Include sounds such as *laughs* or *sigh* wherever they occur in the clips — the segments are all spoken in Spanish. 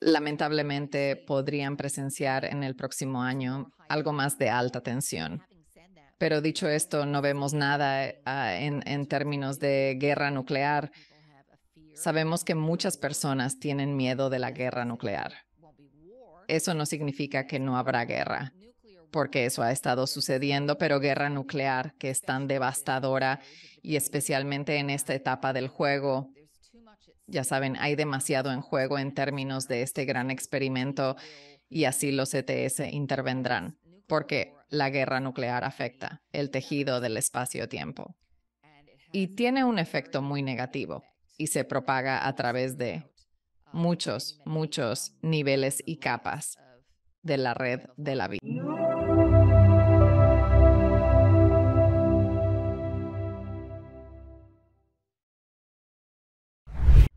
lamentablemente podrían presenciar en el próximo año algo más de alta tensión. Pero dicho esto, no vemos nada ah, en términos de guerra nuclear. Sabemos que muchas personas tienen miedo de la guerra nuclear. Eso no significa que no habrá guerra, porque eso ha estado sucediendo, pero guerra nuclear que es tan devastadora y especialmente en esta etapa del juego ya saben, hay demasiado en juego en términos de este gran experimento y así los ETS intervendrán, porque la guerra nuclear afecta el tejido del espacio-tiempo y tiene un efecto muy negativo y se propaga a través de muchos, muchos niveles y capas de la red de la vida.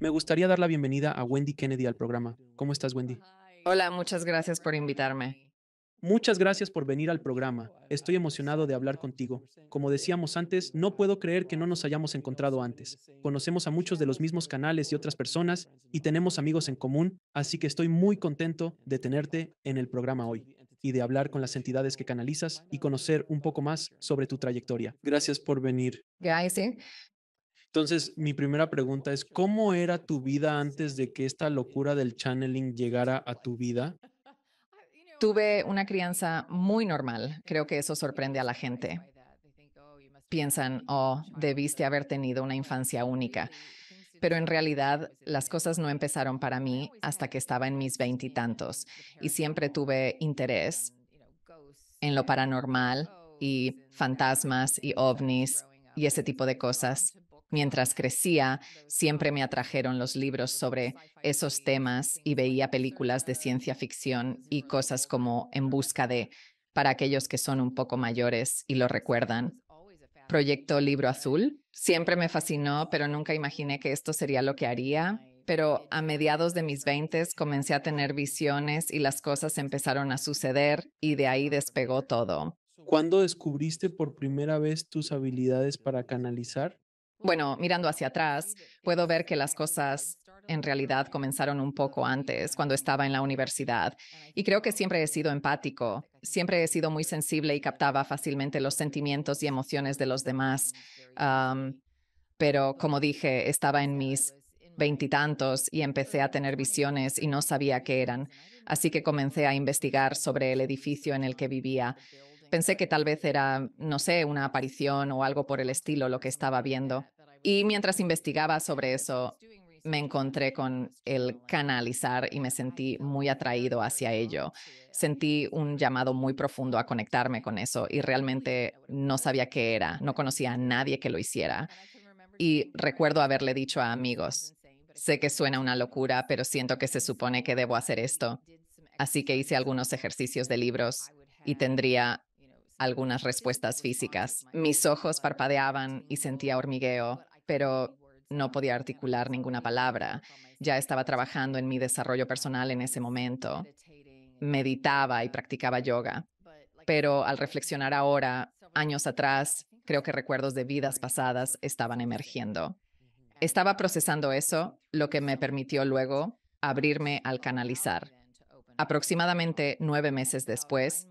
Me gustaría dar la bienvenida a Wendy Kennedy al programa. ¿Cómo estás, Wendy? Hola, muchas gracias por invitarme. Muchas gracias por venir al programa. Estoy emocionado de hablar contigo. Como decíamos antes, no puedo creer que no nos hayamos encontrado antes. Conocemos a muchos de los mismos canales y otras personas y tenemos amigos en común, así que estoy muy contento de tenerte en el programa hoy y de hablar con las entidades que canalizas y conocer un poco más sobre tu trayectoria. Gracias por venir. Gracias. Entonces, mi primera pregunta es, ¿cómo era tu vida antes de que esta locura del channeling llegara a tu vida? Tuve una crianza muy normal. Creo que eso sorprende a la gente. Piensan, oh, debiste haber tenido una infancia única. Pero en realidad las cosas no empezaron para mí hasta que estaba en mis veintitantos y, siempre tuve interés en lo paranormal y fantasmas y ovnis y ese tipo de cosas. Mientras crecía, siempre me atrajeron los libros sobre esos temas y veía películas de ciencia ficción y cosas como En Busca de, para aquellos que son un poco mayores y lo recuerdan. Proyecto Libro Azul. Siempre me fascinó, pero nunca imaginé que esto sería lo que haría. Pero a mediados de mis 20 comencé a tener visiones y las cosas empezaron a suceder y de ahí despegó todo. ¿Cuándo descubriste por primera vez tus habilidades para canalizar? Bueno, mirando hacia atrás, puedo ver que las cosas en realidad comenzaron un poco antes, cuando estaba en la universidad. Y creo que siempre he sido empático, siempre he sido muy sensible y captaba fácilmente los sentimientos y emociones de los demás. pero como dije, estaba en mis veintitantos y empecé a tener visiones y no sabía qué eran. Así que comencé a investigar sobre el edificio en el que vivía pensé que tal vez era, no sé, una aparición o algo por el estilo lo que estaba viendo. Y mientras investigaba sobre eso, me encontré con el canalizar y me sentí muy atraído hacia ello. Sentí un llamado muy profundo a conectarme con eso y realmente no sabía qué era, no conocía a nadie que lo hiciera. Y recuerdo haberle dicho a amigos, sé que suena una locura, pero siento que se supone que debo hacer esto. Así que hice algunos ejercicios de libros y tendría algunas respuestas físicas. Mis ojos parpadeaban y sentía hormigueo, pero no podía articular ninguna palabra. Ya estaba trabajando en mi desarrollo personal en ese momento. Meditaba y practicaba yoga. Pero al reflexionar ahora, años atrás, creo que recuerdos de vidas pasadas estaban emergiendo. Estaba procesando eso, lo que me permitió luego abrirme al canalizar. Aproximadamente nueve meses después,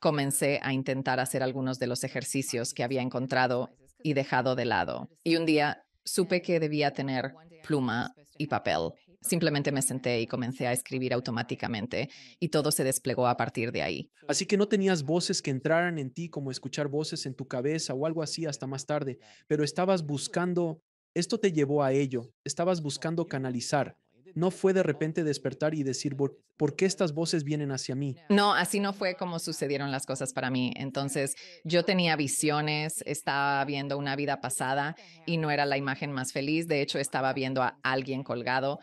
comencé a intentar hacer algunos de los ejercicios que había encontrado y dejado de lado. Y un día supe que debía tener pluma y papel. Simplemente me senté y comencé a escribir automáticamente y todo se desplegó a partir de ahí. Así que no tenías voces que entraran en ti como escuchar voces en tu cabeza o algo así hasta más tarde, pero estabas buscando, esto te llevó a ello, estabas buscando canalizar, no fue de repente despertar y decir, ¿por qué estas voces vienen hacia mí? No, así no fue como sucedieron las cosas para mí. Entonces, yo tenía visiones, estaba viendo una vida pasada y no era la imagen más feliz. De hecho, estaba viendo a alguien colgado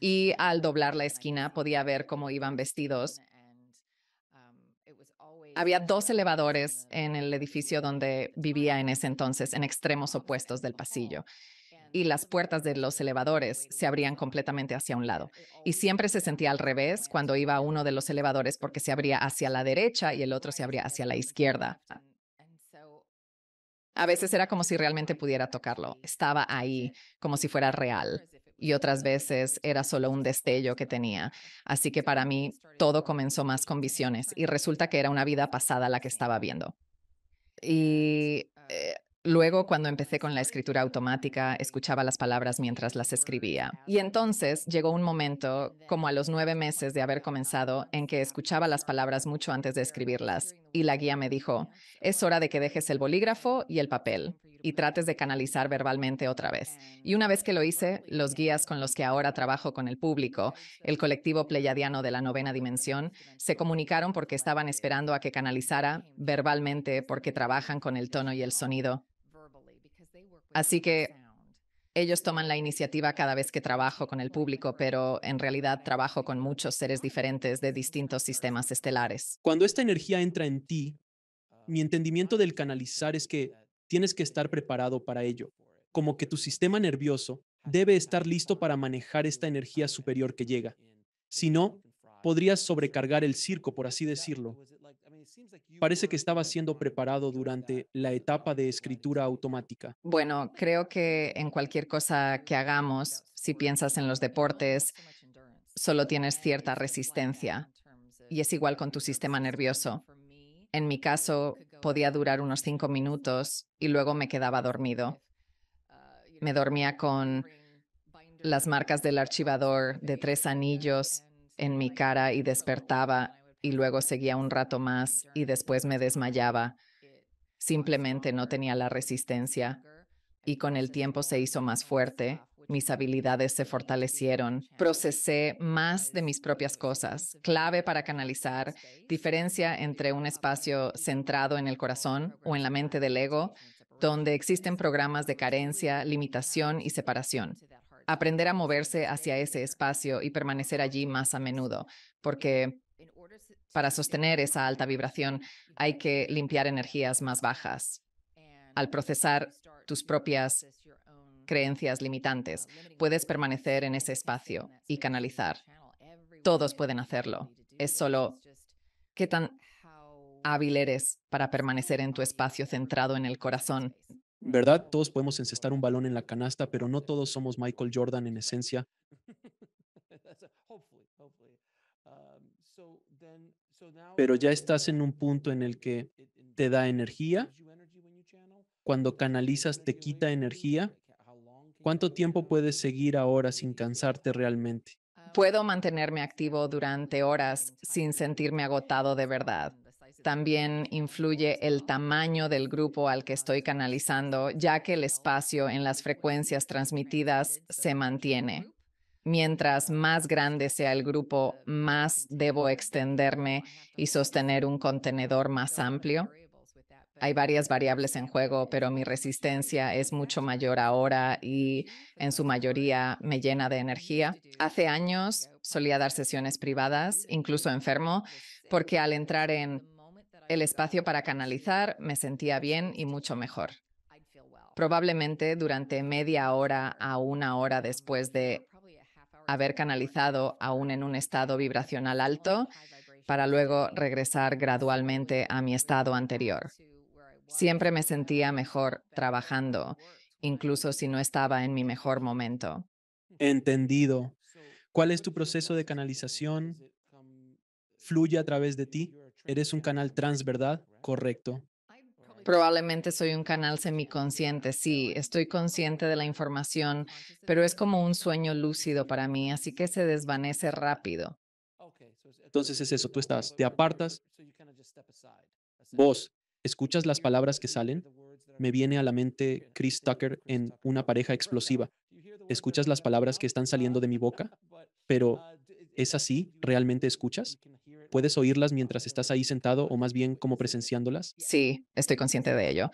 y al doblar la esquina podía ver cómo iban vestidos. Había dos elevadores en el edificio donde vivía en ese entonces, en extremos opuestos del pasillo y las puertas de los elevadores se abrían completamente hacia un lado. Y siempre se sentía al revés cuando iba uno de los elevadores porque se abría hacia la derecha y el otro se abría hacia la izquierda. A veces era como si realmente pudiera tocarlo, estaba ahí, como si fuera real. Y otras veces era solo un destello que tenía. Así que para mí todo comenzó más con visiones y resulta que era una vida pasada la que estaba viendo. Y eh, Luego, cuando empecé con la escritura automática, escuchaba las palabras mientras las escribía. Y entonces llegó un momento, como a los nueve meses de haber comenzado, en que escuchaba las palabras mucho antes de escribirlas. Y la guía me dijo, es hora de que dejes el bolígrafo y el papel y trates de canalizar verbalmente otra vez. Em, y una vez que lo hice, los guías con los que ahora trabajo con el público, el colectivo pleiadiano de la novena dimensión, se comunicaron porque estaban esperando a que canalizara verbalmente porque trabajan con el tono y el sonido. Así que ellos toman la iniciativa cada vez que trabajo con el público, pero en realidad trabajo con muchos seres diferentes de distintos sistemas estelares. Cuando esta energía entra en ti, mi entendimiento del canalizar es que tienes que estar preparado para ello, como que tu sistema nervioso debe estar listo para manejar esta energía superior que llega. Si no, podrías sobrecargar el circo, por así decirlo. Parece que estaba siendo preparado durante la etapa de escritura automática. Bueno, creo que en cualquier cosa que hagamos, si piensas en los deportes, solo tienes cierta resistencia y es igual con tu sistema nervioso. En mi caso, podía durar unos cinco minutos y luego me quedaba dormido. Me dormía con las marcas del archivador de tres anillos en mi cara y despertaba y luego seguía un rato más y después me desmayaba. Simplemente no tenía la resistencia y con el tiempo se hizo más fuerte mis habilidades se fortalecieron, procesé más de mis propias cosas, clave para canalizar, diferencia entre un espacio centrado en el corazón o en la mente del ego, donde existen programas de carencia, limitación y separación. Aprender a moverse hacia ese espacio y permanecer allí más a menudo, porque para sostener esa alta vibración hay que limpiar energías más bajas. Al procesar tus propias creencias limitantes. Puedes permanecer en ese espacio y canalizar. Todos pueden hacerlo. Es solo qué tan hábil eres para permanecer en tu espacio centrado en el corazón. ¿Verdad? Todos podemos encestar un balón en la canasta, pero no todos somos Michael Jordan en esencia. Pero ya estás en un punto en el que te da energía. Cuando canalizas te quita energía. ¿Cuánto tiempo puedes seguir ahora sin cansarte realmente? Ah, Puedo mantenerme activo durante horas sin sentirme agotado de verdad. También influye el tamaño del grupo al que estoy canalizando, ya que el espacio en las frecuencias transmitidas se mantiene. Mientras más grande sea el grupo, más debo extenderme y sostener un contenedor más amplio hay varias variables en juego, pero mi resistencia es mucho mayor ahora y en su mayoría me llena de energía. Hace años solía dar sesiones privadas, incluso enfermo, porque al entrar en el espacio para canalizar me sentía bien y mucho mejor. Probablemente durante media hora a una hora después de haber canalizado aún en un estado vibracional alto, para luego regresar gradualmente a mi estado anterior. Siempre me sentía mejor trabajando, incluso si no estaba en mi mejor momento. Entendido. ¿Cuál es tu proceso de canalización? ¿Fluye a través de ti? Eres un canal trans, ¿verdad? Correcto. Probablemente soy un canal semiconsciente, sí, estoy consciente de la información, pero es como un sueño lúcido para mí, así que se desvanece rápido. Entonces es eso, tú estás, te apartas, vos escuchas las palabras que salen, me viene a la mente Chris Tucker en Una pareja explosiva. Escuchas las palabras que están saliendo de mi boca, pero ¿es así? ¿Realmente escuchas? ¿Puedes oírlas mientras estás ahí sentado o más bien como presenciándolas? Sí, estoy consciente de ello.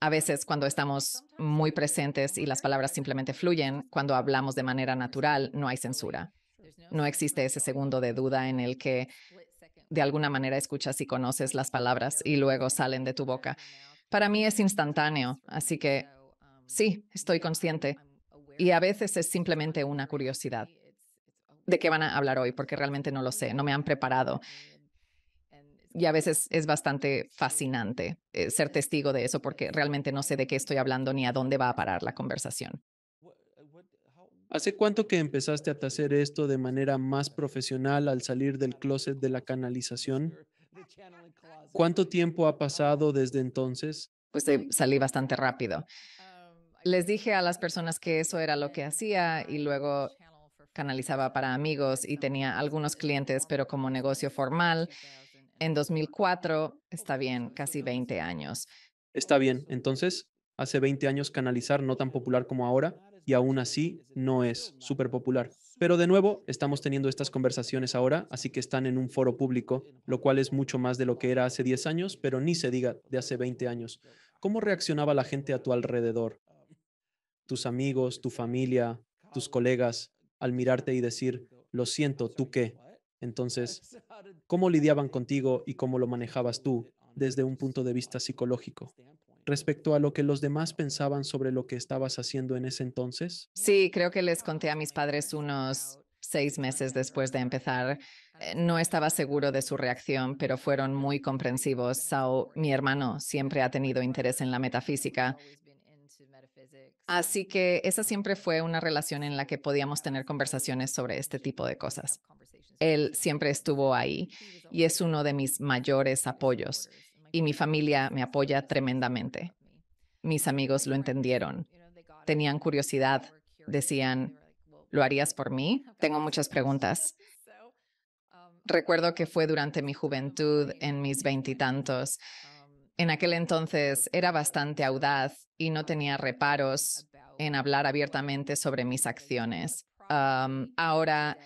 A veces cuando estamos muy presentes y las palabras simplemente fluyen, cuando hablamos de manera natural, no hay censura. No existe ese segundo de duda en el que de alguna manera escuchas y conoces las palabras y luego salen de tu boca. Para mí es instantáneo, así que sí, estoy consciente. Y a veces es simplemente una curiosidad de qué van a hablar hoy, porque realmente no lo sé, no me han preparado. Y a veces es bastante fascinante eh, ser testigo de eso, porque realmente no sé de qué estoy hablando ni a dónde va a parar la conversación. ¿Hace cuánto que empezaste a hacer esto de manera más profesional al salir del closet de la canalización? ¿Cuánto tiempo ha pasado desde entonces? Pues salí bastante rápido. Les dije a las personas que eso era lo que hacía y luego canalizaba para amigos y tenía algunos clientes, pero como negocio formal, en 2004, está bien, casi 20 años. Está bien, entonces, hace 20 años canalizar no tan popular como ahora y aún así no es súper popular. Pero de nuevo, estamos teniendo estas conversaciones ahora, así que están en un foro público, lo cual es mucho más de lo que era hace 10 años, pero ni se diga de hace 20 años. ¿Cómo reaccionaba la gente a tu alrededor? Tus amigos, tu familia, tus colegas, al mirarte y decir, lo siento, ¿tú qué? Entonces, ¿cómo lidiaban contigo y cómo lo manejabas tú desde un punto de vista psicológico? respecto a lo que los demás pensaban sobre lo que estabas haciendo en ese entonces? Sí, creo que les conté a mis padres unos seis meses después de empezar. Eh, no estaba seguro de su reacción, pero fueron muy comprensivos. Sao, mi hermano, siempre ha tenido interés en la metafísica. Así que esa siempre fue una relación en la que podíamos tener conversaciones sobre este tipo de cosas. Él siempre estuvo ahí y es uno de mis mayores apoyos y mi familia me apoya tremendamente. Mis amigos lo entendieron. Tenían curiosidad. Decían, ¿lo harías por mí? Tengo muchas preguntas. Recuerdo que fue durante mi juventud, en mis veintitantos. En aquel entonces era bastante audaz y no tenía reparos en hablar abiertamente sobre mis acciones. ahora,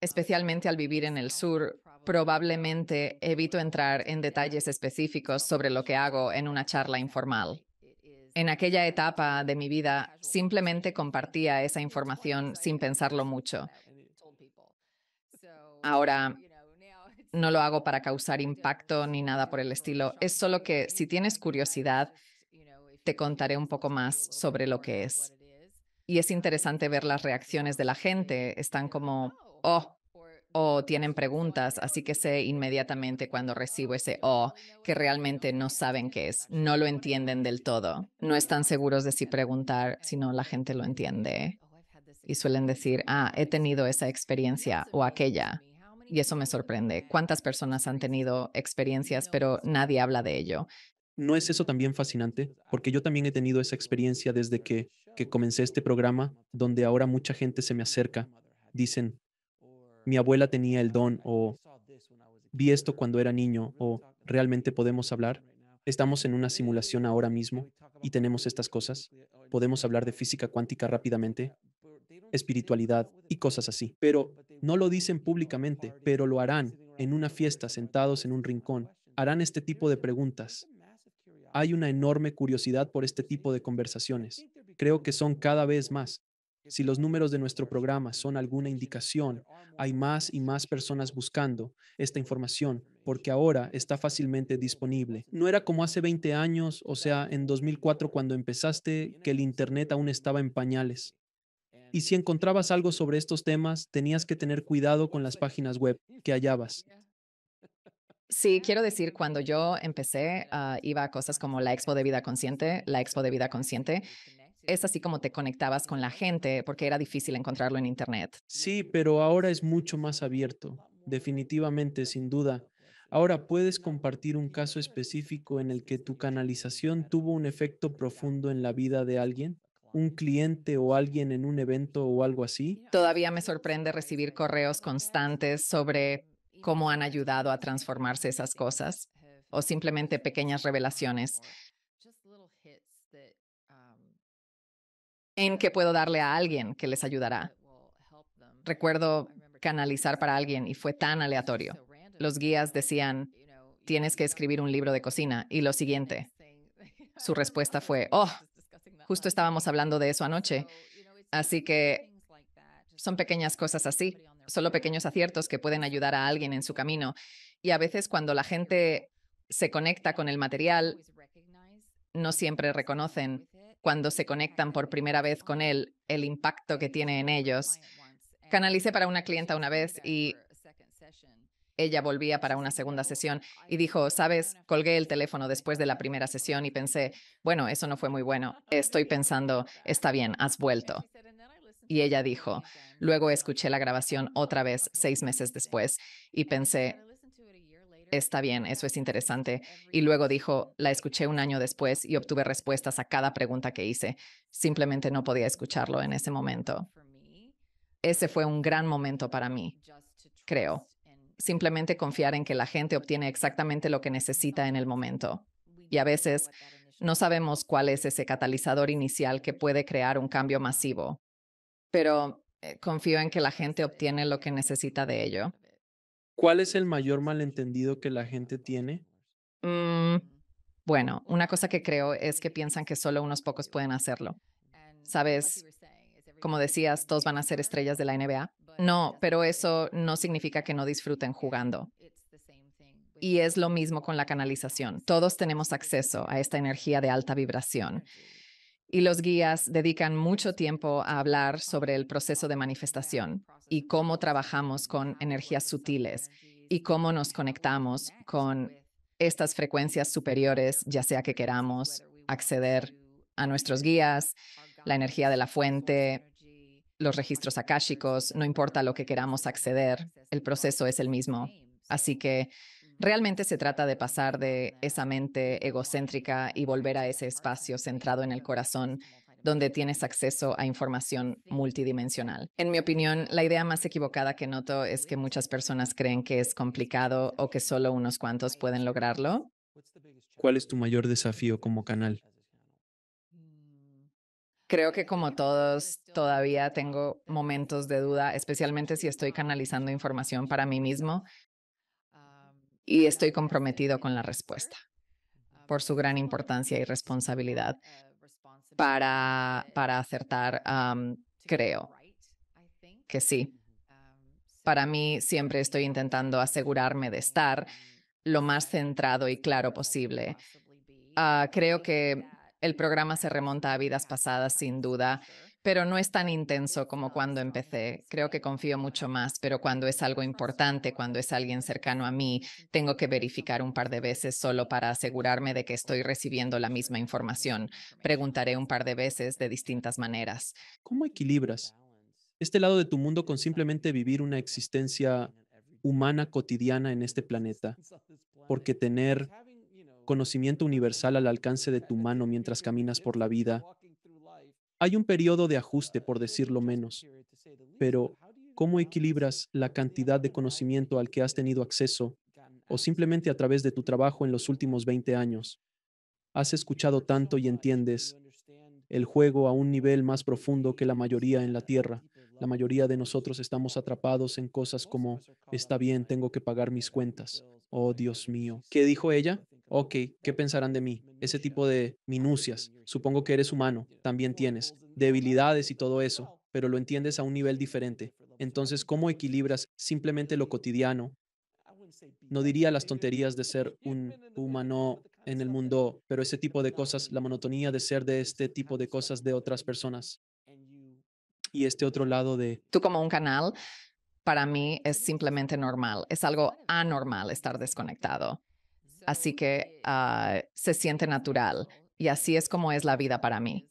especialmente al vivir en el sur, Probablemente evito entrar en detalles específicos sobre lo que hago en una charla informal. En aquella etapa de mi vida simplemente compartía esa información sin pensarlo mucho. Ahora, no lo hago para causar impacto ni nada por el estilo. Es solo que si tienes curiosidad, te contaré un poco más sobre lo que es. Y es interesante ver las reacciones de la gente. Están como, oh, o tienen preguntas, así que sé inmediatamente cuando recibo ese o oh", que realmente no saben qué es, no lo entienden del todo, no están seguros de si preguntar, si no la gente lo entiende. Y suelen decir, ah, he tenido esa experiencia o aquella. Y eso me sorprende. ¿Cuántas personas han tenido experiencias, pero nadie habla de ello? ¿No es eso también fascinante? Porque yo también he tenido esa experiencia desde que, que comencé este programa, donde ahora mucha gente se me acerca. Dicen, mi abuela tenía el don o vi esto cuando era niño o realmente podemos hablar. Estamos en una simulación ahora mismo y tenemos estas cosas. Podemos hablar de física cuántica rápidamente, espiritualidad y cosas así. Pero no lo dicen públicamente, pero lo harán en una fiesta sentados en un rincón. Harán este tipo de preguntas. Hay una enorme curiosidad por este tipo de conversaciones. Creo que son cada vez más. Si los números de nuestro programa son alguna indicación, hay más y más personas buscando esta información porque ahora está fácilmente disponible. No era como hace 20 años, o sea, en 2004 cuando empezaste, que el Internet aún estaba en pañales. Y si encontrabas algo sobre estos temas, tenías que tener cuidado con las páginas web que hallabas. Sí, quiero decir, cuando yo empecé, ah, iba a cosas como la Expo de Vida Consciente, la Expo de Vida Consciente, es así como te conectabas con la gente, porque era difícil encontrarlo en Internet. Sí, pero ahora es mucho más abierto, definitivamente, sin duda. Ahora puedes compartir un caso específico en el que tu canalización tuvo un efecto profundo en la vida de alguien un cliente o alguien en un evento o algo así. Todavía me sorprende recibir correos constantes sobre cómo han ayudado a transformarse esas cosas o simplemente pequeñas revelaciones. en que puedo darle a alguien que les ayudará. Recuerdo canalizar para alguien y fue tan aleatorio. Los guías decían, tienes que escribir un libro de cocina y lo siguiente. Su respuesta fue, oh, justo estábamos hablando de eso anoche. Así que son pequeñas cosas así, solo pequeños aciertos que pueden ayudar a alguien en su camino. Y a veces cuando la gente se conecta con el material, no siempre reconocen cuando se conectan por primera vez con él, el impacto que tiene en ellos. Canalicé para una clienta una vez y ella volvía para una segunda sesión y dijo, sabes, colgué el teléfono después de la primera sesión y pensé, bueno, eso no fue muy bueno. Estoy pensando, está bien, has vuelto. Y ella dijo, luego escuché la grabación otra vez seis meses después y pensé, está bien, eso es interesante. Y luego dijo, la escuché un año después y obtuve respuestas a cada pregunta que hice. Simplemente no podía escucharlo en ese momento. Ese fue un gran momento para mí, creo. Simplemente confiar en que la gente obtiene exactamente lo que necesita en el momento. Y a veces no sabemos cuál es ese catalizador inicial que puede crear un cambio masivo. Pero eh, confío en que la gente obtiene lo que necesita de ello. ¿Cuál es el mayor malentendido que la gente tiene? Mm, bueno, una cosa que creo es que piensan que solo unos pocos pueden hacerlo. Sabes, como decías, todos van a ser estrellas de la NBA. No, pero eso no significa que no disfruten jugando. Y es lo mismo con la canalización. Todos tenemos acceso a esta energía de alta vibración y los guías dedican mucho tiempo a hablar sobre el proceso de manifestación y cómo trabajamos con energías sutiles y cómo nos conectamos con estas frecuencias superiores, ya sea que queramos acceder a nuestros guías, la energía de la fuente, los registros akáshicos, no importa lo que queramos acceder, el proceso es el mismo. Así que Realmente se trata de pasar de esa mente egocéntrica y volver a ese espacio centrado en el corazón donde tienes acceso a información multidimensional. En mi opinión, la idea más equivocada que noto es que muchas personas creen que es complicado o que solo unos cuantos pueden lograrlo. ¿Cuál es tu mayor desafío como canal? Creo que como todos, todavía tengo momentos de duda, especialmente si estoy canalizando información para mí mismo y estoy comprometido con la respuesta por su gran importancia y responsabilidad para, acertar, creo que sí. Para mí siempre estoy intentando asegurarme de estar lo más centrado y claro posible. Ah, creo que el programa se remonta a vidas pasadas, sin duda pero no es tan intenso como ah, cuando empecé. Creo que confío mucho más, pero cuando es algo ah, importante, cuando es alguien cercano a mí, tengo que verificar un par de veces solo para asegurarme de que estoy recibiendo la misma información. Preguntaré un par de veces de distintas maneras. ¿Cómo equilibras este lado de tu mundo con simplemente vivir una existencia humana cotidiana en este planeta? Porque tener conocimiento universal al alcance de tu mano mientras caminas por la vida hay un periodo de ajuste, por decirlo menos, pero ¿cómo equilibras la cantidad de conocimiento al que has tenido acceso o simplemente a través de tu trabajo en los últimos 20 años? Has escuchado tanto y entiendes el juego a un nivel más profundo que la mayoría en la Tierra la mayoría de nosotros estamos atrapados en cosas como, está bien, tengo que pagar mis cuentas. Oh, Dios mío. ¿Qué dijo ella? Ok, ¿qué pensarán de mí? Ese tipo de minucias. Supongo que eres humano, también tienes debilidades y todo eso, pero lo entiendes a un nivel diferente. Entonces, ¿cómo equilibras simplemente lo cotidiano? No diría las tonterías de ser un humano en el mundo, pero ese tipo de cosas, la monotonía de ser de este tipo de cosas de otras personas y este otro lado de... Tú como un canal, para mí es simplemente normal, es algo anormal estar desconectado. Así que ah, se siente natural y así es como es la vida para mí.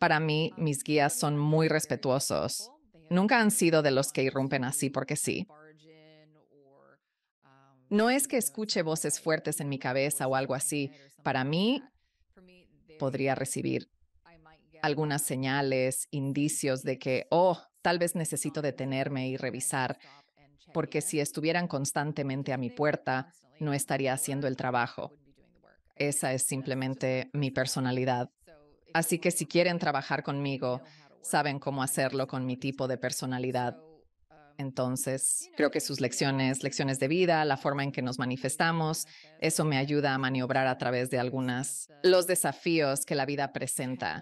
Para mí, mis guías son muy respetuosos. Nunca han sido de los que irrumpen así porque sí. No es que escuche voces fuertes en mi cabeza o algo así. Para mí, podría recibir algunas señales, indicios de que, oh, tal vez necesito detenerme y revisar, porque si estuvieran constantemente a mi puerta, no estaría haciendo el trabajo. Esa es simplemente mi personalidad. Así que si quieren trabajar conmigo, saben cómo hacerlo con mi tipo de personalidad. Entonces, creo que sus lecciones, lecciones de vida, la forma en que nos manifestamos, eso me ayuda a maniobrar a través de algunas los desafíos que la vida presenta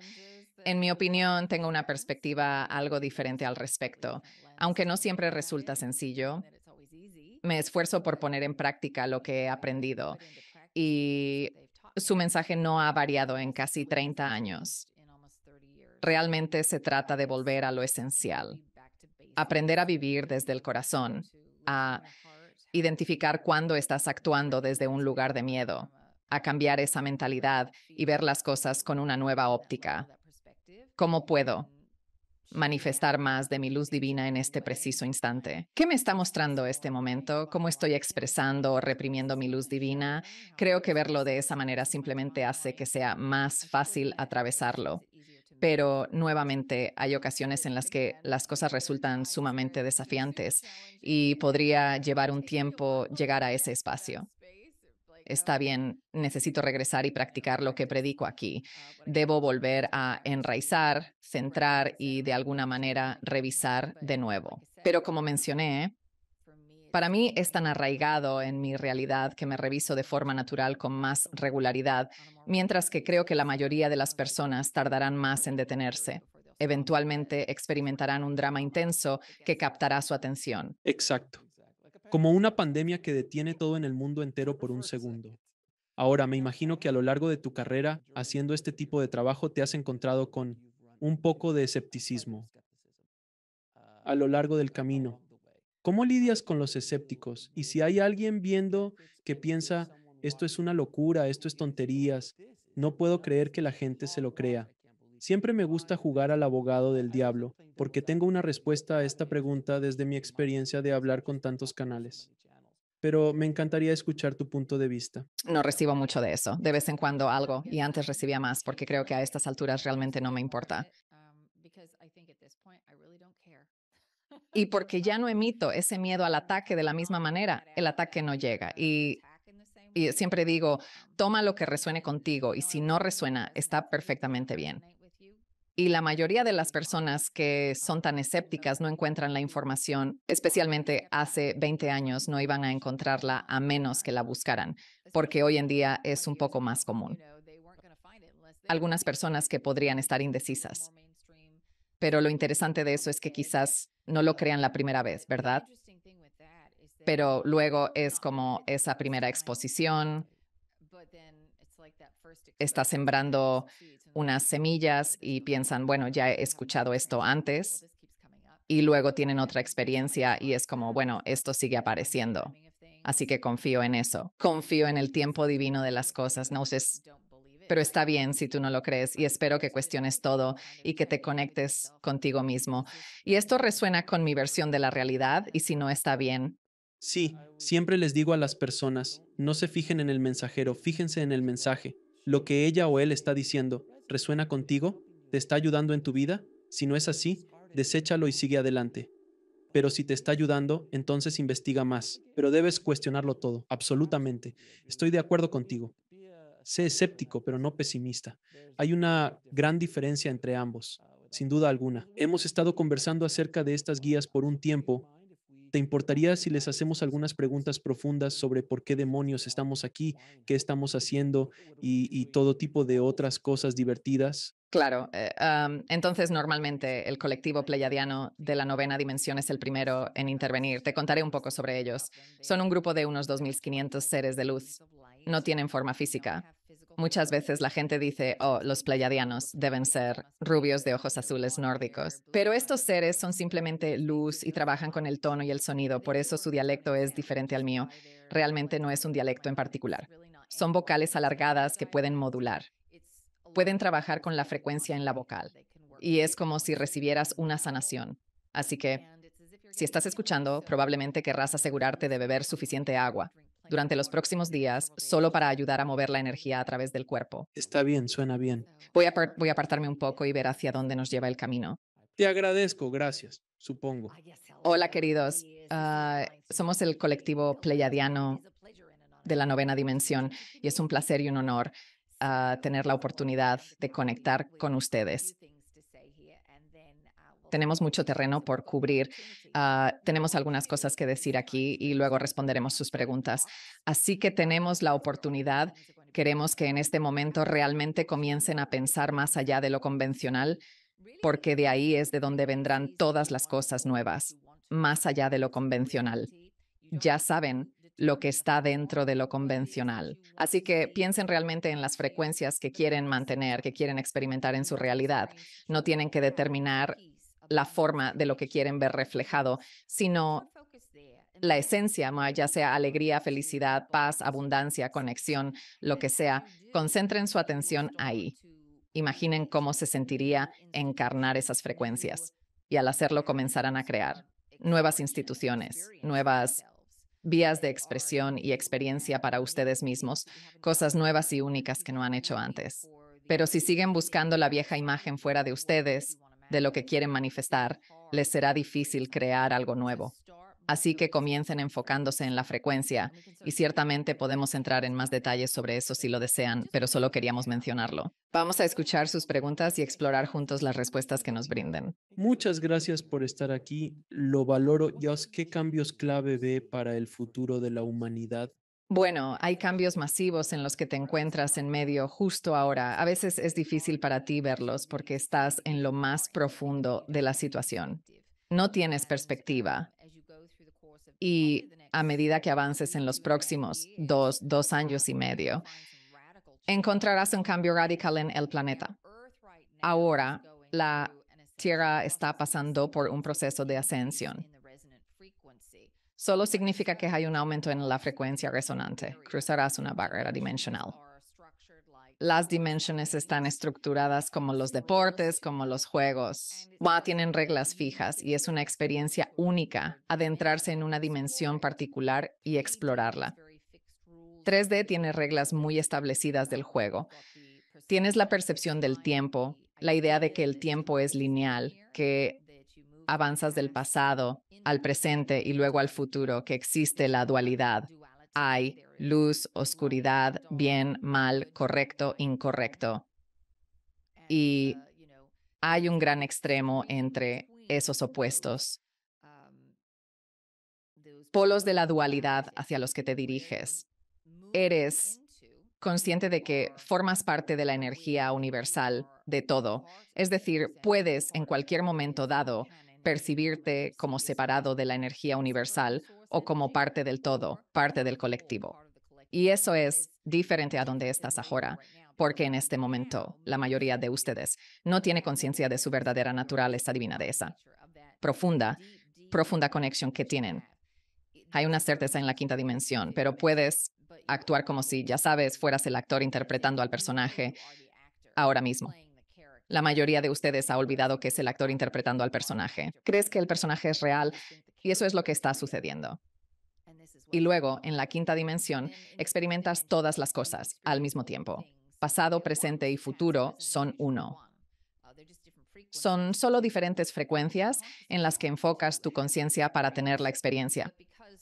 en mi opinión, tengo una perspectiva algo diferente al respecto. Aunque no siempre resulta sencillo, me esfuerzo por poner en práctica lo que he aprendido y su mensaje no ha variado en casi 30 años. Realmente se trata de volver a lo esencial, aprender a vivir desde el corazón, a identificar cuándo estás actuando desde un lugar de miedo, a cambiar esa mentalidad y ver las cosas con una nueva óptica, ¿Cómo puedo manifestar más de mi luz divina en este preciso instante? ¿Qué me está mostrando este momento? ¿Cómo estoy expresando o reprimiendo mi luz divina? Creo que verlo de esa manera simplemente hace que sea más fácil atravesarlo. Pero nuevamente hay ocasiones en las que las cosas resultan sumamente desafiantes y podría llevar un tiempo llegar a ese espacio está bien, necesito regresar y practicar lo que predico aquí. Ah, Debo volver a enraizar, centrar y de alguna manera revisar de nuevo. Pero como mencioné, ¿eh? para mí es tan arraigado en mi realidad que me reviso de forma natural con más regularidad, mientras que creo que la mayoría de las personas tardarán más en detenerse. Eventualmente experimentarán un drama intenso que captará su atención. Exacto como una pandemia que detiene todo en el mundo entero por un segundo. Ahora, me imagino que a lo largo de tu carrera, haciendo este tipo de trabajo, te has encontrado con un poco de escepticismo a lo largo del camino. ¿Cómo lidias con los escépticos? Y si hay alguien viendo que piensa, esto es una locura, esto es tonterías, no puedo creer que la gente se lo crea. Siempre me gusta jugar al abogado del diablo, porque tengo una respuesta a esta pregunta desde mi experiencia de hablar con tantos canales. Pero me encantaría escuchar tu punto de vista. No recibo mucho de eso, de vez en cuando algo, y antes recibía más, porque creo que a estas alturas realmente no me importa. Y porque ya no emito ese miedo al ataque de la misma manera, el ataque no llega. Y siempre digo, toma lo que resuene contigo y si no resuena, está perfectamente bien. Y la mayoría de las personas que son tan escépticas no encuentran la información, especialmente hace 20 años no iban a encontrarla a menos que la buscaran, porque hoy en día es un poco más común. Algunas personas que podrían estar indecisas. Pero lo interesante de eso es que quizás no lo crean la primera vez, ¿verdad? Pero luego es como esa primera exposición, está sembrando unas semillas y piensan, bueno, ya he escuchado esto antes y luego tienen otra experiencia y es como, bueno, esto sigue apareciendo. Así que confío en eso. Confío en el tiempo divino de las cosas. No uses, pero está bien si tú no lo crees y espero que cuestiones todo y que te conectes contigo mismo. Y esto resuena con mi versión de la realidad y si no está bien. Sí, siempre les digo a las personas, no se fijen en el mensajero, fíjense en el mensaje, lo que ella o él está diciendo resuena contigo, te está ayudando en tu vida, si no es así, deséchalo y sigue adelante. Pero si te está ayudando, entonces investiga más, pero debes cuestionarlo todo, absolutamente. Estoy de acuerdo contigo. Sé escéptico, pero no pesimista. Hay una gran diferencia entre ambos, sin duda alguna. Hemos estado conversando acerca de estas guías por un tiempo ¿Te importaría si les hacemos algunas preguntas profundas sobre por qué demonios estamos aquí, qué estamos haciendo y, todo tipo de otras cosas divertidas? Claro, eh, entonces normalmente el colectivo pleiadiano de la novena dimensión es el primero en intervenir. Te contaré un poco sobre ellos. Son un grupo de unos 2.500 seres de luz. No tienen forma física. Muchas veces la gente dice, oh, los playadianos deben ser rubios de ojos azules nórdicos. Pero estos seres son simplemente luz y trabajan con el tono y el sonido, por eso su dialecto es diferente al mío. Realmente no es un dialecto en particular. Son vocales alargadas que pueden modular. Pueden trabajar con la frecuencia en la vocal. Y es como si recibieras una sanación. Así que, si estás escuchando, probablemente querrás asegurarte de beber suficiente agua durante los próximos días solo para ayudar a mover la energía a través del cuerpo. Está bien, suena bien. Voy a, apartarme un poco y ver hacia dónde nos lleva el camino. Te agradezco, gracias, supongo. Hola, queridos. Ah, somos el colectivo Pleiadiano de la novena dimensión y es un placer y un honor ah, tener la oportunidad de conectar con ustedes tenemos mucho terreno por cubrir. Ah, tenemos algunas cosas que decir aquí y luego responderemos sus preguntas. Así que tenemos la oportunidad. Queremos que en este momento realmente comiencen a pensar más allá de lo convencional, porque de ahí es de donde vendrán todas las cosas nuevas, más allá de lo convencional. Ya saben lo que está dentro de lo convencional. Así que piensen realmente en las frecuencias que quieren mantener, que quieren experimentar en su realidad. No tienen que determinar la forma de lo que quieren ver reflejado, sino la esencia, ya sea alegría, felicidad, paz, abundancia, conexión, lo que sea. Concentren su atención ahí. Imaginen cómo se sentiría encarnar esas frecuencias y al hacerlo comenzarán a crear nuevas instituciones, nuevas vías de expresión y experiencia para ustedes mismos, cosas nuevas y únicas que no han hecho antes. Pero si siguen buscando la vieja imagen fuera de ustedes, de lo que quieren manifestar, les será difícil crear algo nuevo. Así que comiencen enfocándose en la frecuencia y ciertamente podemos entrar en más detalles sobre eso si lo desean, pero solo queríamos mencionarlo. Vamos a escuchar sus preguntas y explorar juntos las respuestas que nos brinden. Muchas gracias por estar aquí. Lo valoro. ¿qué cambios clave ve para el futuro de la humanidad bueno, hay cambios masivos en los que te encuentras en medio justo ahora. A veces es difícil para ti verlos porque estás en lo más profundo de la situación. No tienes perspectiva. Y a medida que avances en los próximos dos, dos años y medio, encontrarás un cambio radical en el planeta. Ahora, la Tierra está pasando por un proceso de ascensión solo significa que hay un aumento en la frecuencia resonante. Cruzarás una barrera dimensional. Las dimensiones están estructuradas como los deportes, como los juegos. tienen reglas fijas y es una experiencia única adentrarse en una dimensión particular y explorarla. 3D tiene reglas muy establecidas del juego. Tienes la percepción del tiempo, la idea de que el tiempo es lineal, que avanzas del pasado al presente y luego al futuro, que existe la dualidad. Hay luz, oscuridad, bien, mal, correcto, incorrecto. Y hay un gran extremo entre esos opuestos, polos de la dualidad hacia los que te diriges. Eres consciente de que formas parte de la energía universal de todo, es decir, puedes en cualquier momento dado percibirte como separado de la energía universal o como parte del todo, parte del colectivo. Y eso es diferente a donde estás ahora, porque en este momento la mayoría de ustedes no tiene conciencia de su verdadera naturaleza divina de esa profunda, profunda conexión que tienen. Hay una certeza en la quinta dimensión, pero puedes actuar como si, ya sabes, fueras el actor interpretando al personaje ahora mismo. La mayoría de ustedes ha olvidado que es el actor interpretando al personaje. Crees que el personaje es real y eso es lo que está sucediendo. Y luego, en la quinta dimensión, experimentas todas las cosas al mismo tiempo. Pasado, presente y futuro son uno. Son solo diferentes frecuencias en las que enfocas tu conciencia para tener la experiencia.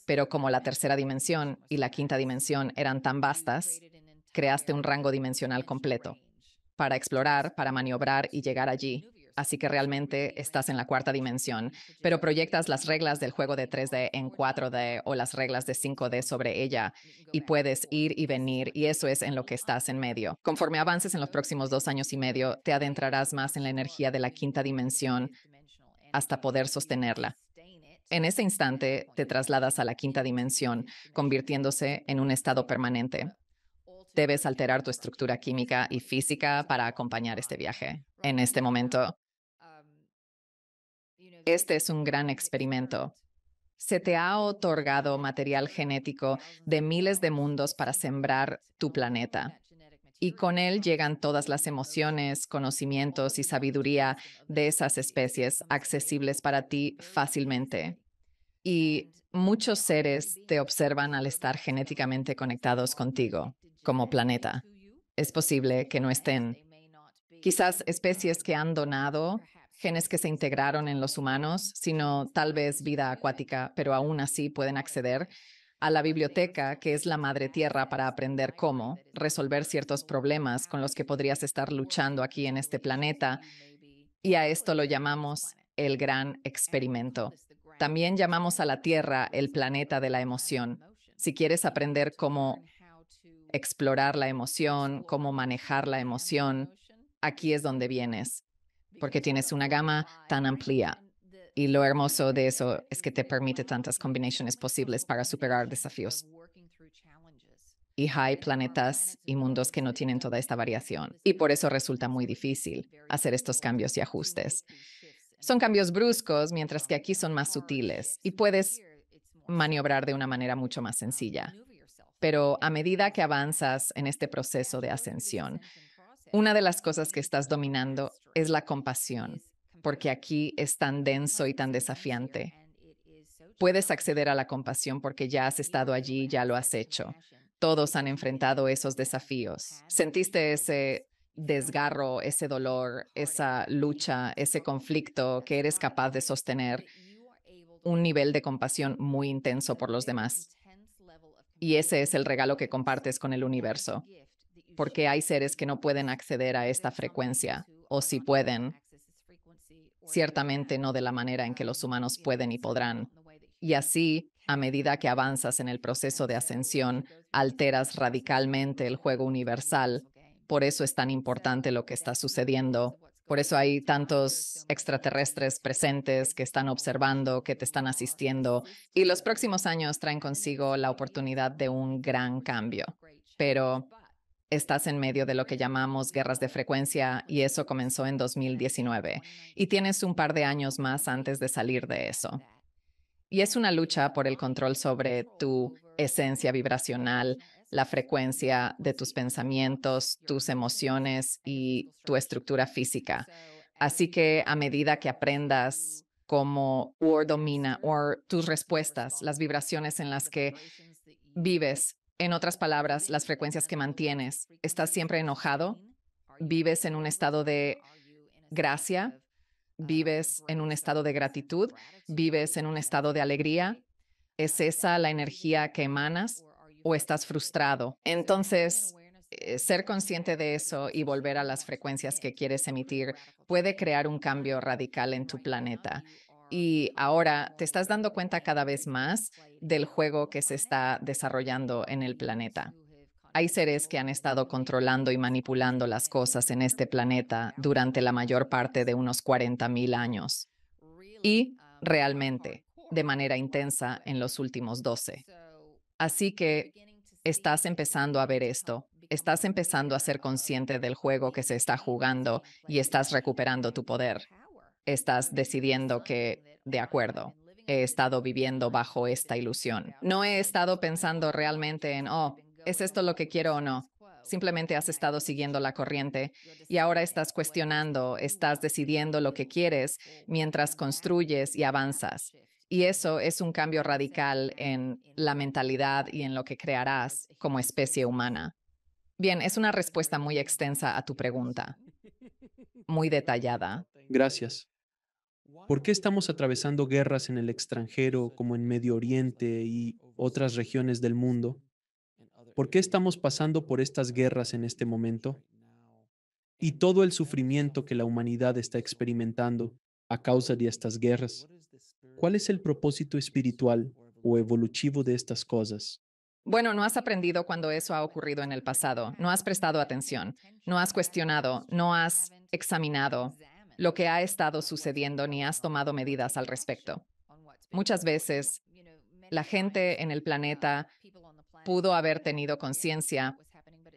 Pero como la tercera dimensión y la quinta dimensión eran tan vastas, creaste un rango dimensional completo para explorar, para maniobrar y llegar allí. Así que realmente estás en la cuarta dimensión, pero proyectas las reglas del juego de 3D en 4D o las reglas de 5D sobre ella y puedes ir y venir y eso es en lo que estás en medio. Conforme avances en los próximos dos años y medio, te adentrarás más en la energía de la quinta dimensión hasta poder sostenerla. En ese instante te trasladas a la quinta dimensión, convirtiéndose en un estado permanente debes alterar tu estructura química y física para acompañar este viaje en este momento. Este es un gran experimento. Se te ha otorgado material genético de miles de mundos para sembrar tu planeta. Y con él llegan todas las emociones, conocimientos y sabiduría de esas especies accesibles para ti fácilmente. Y muchos seres te observan al estar genéticamente conectados contigo como planeta. Es posible que no estén. Quizás especies que han donado genes que se integraron en los humanos, sino tal vez vida acuática, pero aún así pueden acceder a la biblioteca, que es la madre tierra, para aprender cómo resolver ciertos problemas con los que podrías estar luchando aquí en este planeta. Y a esto lo llamamos el gran experimento. También llamamos a la Tierra el planeta de la emoción. Si quieres aprender cómo explorar la emoción, cómo manejar la emoción, aquí es donde vienes, porque tienes una gama tan amplia. Y lo hermoso de eso es que te permite tantas combinaciones posibles para superar desafíos. Y hay planetas y mundos que no tienen toda esta variación. Y por eso resulta muy difícil hacer estos cambios y ajustes. Son cambios bruscos, mientras que aquí son más sutiles y puedes maniobrar de una manera mucho más sencilla pero a medida que avanzas en este proceso de ascensión, una de las cosas que estás dominando es la compasión, porque aquí es tan denso y tan desafiante. Puedes acceder a la compasión porque ya has estado allí, ya lo has hecho. Todos han enfrentado esos desafíos. Sentiste ese desgarro, ese dolor, esa lucha, ese conflicto que eres capaz de sostener, un nivel de compasión muy intenso por los demás. Y ese es el regalo que compartes con el universo, porque hay seres que no pueden acceder a esta frecuencia, o si pueden, ciertamente no de la manera en que los humanos pueden y podrán. Y así, a medida que avanzas en el proceso de ascensión, alteras radicalmente el juego universal. Por eso es tan importante lo que está sucediendo por eso hay tantos extraterrestres presentes que están observando, que te están asistiendo. Y los próximos años traen consigo la oportunidad de un gran cambio. Pero estás en medio de lo que llamamos guerras de frecuencia y eso comenzó en 2019. Y tienes un par de años más antes de salir de eso. Y es una lucha por el control sobre tu esencia vibracional, la frecuencia de tus pensamientos, tus emociones y tu estructura física. Así que a medida que aprendas cómo Word domina o tus respuestas, las vibraciones en las que vives, en otras palabras, las frecuencias que mantienes, estás siempre enojado, vives en un estado de gracia, vives en un estado de gratitud, vives en un estado de alegría. ¿Es esa la energía que emanas? o estás frustrado. Entonces, eh, ser consciente de eso y volver a las frecuencias que quieres emitir puede crear un cambio radical en tu planeta. Y ahora te estás dando cuenta cada vez más del juego que se está desarrollando en el planeta. Hay seres que han estado controlando y manipulando las cosas en este planeta durante la mayor parte de unos 40.000 años. Y realmente, de manera intensa en los últimos 12. Así que estás empezando a ver esto, estás empezando a ser consciente del juego que se está jugando y estás recuperando tu poder. Estás decidiendo que, de acuerdo, he estado viviendo bajo esta ilusión. No he estado pensando realmente en, oh, ¿es esto lo que quiero o no? Simplemente has estado siguiendo la corriente y ahora estás cuestionando, estás decidiendo lo que quieres mientras construyes y avanzas. Y eso es un cambio radical en la mentalidad y en lo que crearás como especie humana. Bien, es una respuesta muy extensa a tu pregunta, muy detallada. Gracias. ¿Por qué estamos atravesando guerras en el extranjero como en Medio Oriente y otras regiones del mundo? ¿Por qué estamos pasando por estas guerras en este momento? Y todo el sufrimiento que la humanidad está experimentando a causa de estas guerras. ¿Cuál es el propósito espiritual o evolutivo de estas cosas? Bueno, no has aprendido cuando eso ha ocurrido en el pasado, no has prestado atención, no has cuestionado, no has examinado lo que ha estado sucediendo ni has tomado medidas al respecto. Muchas veces la gente en el planeta pudo haber tenido conciencia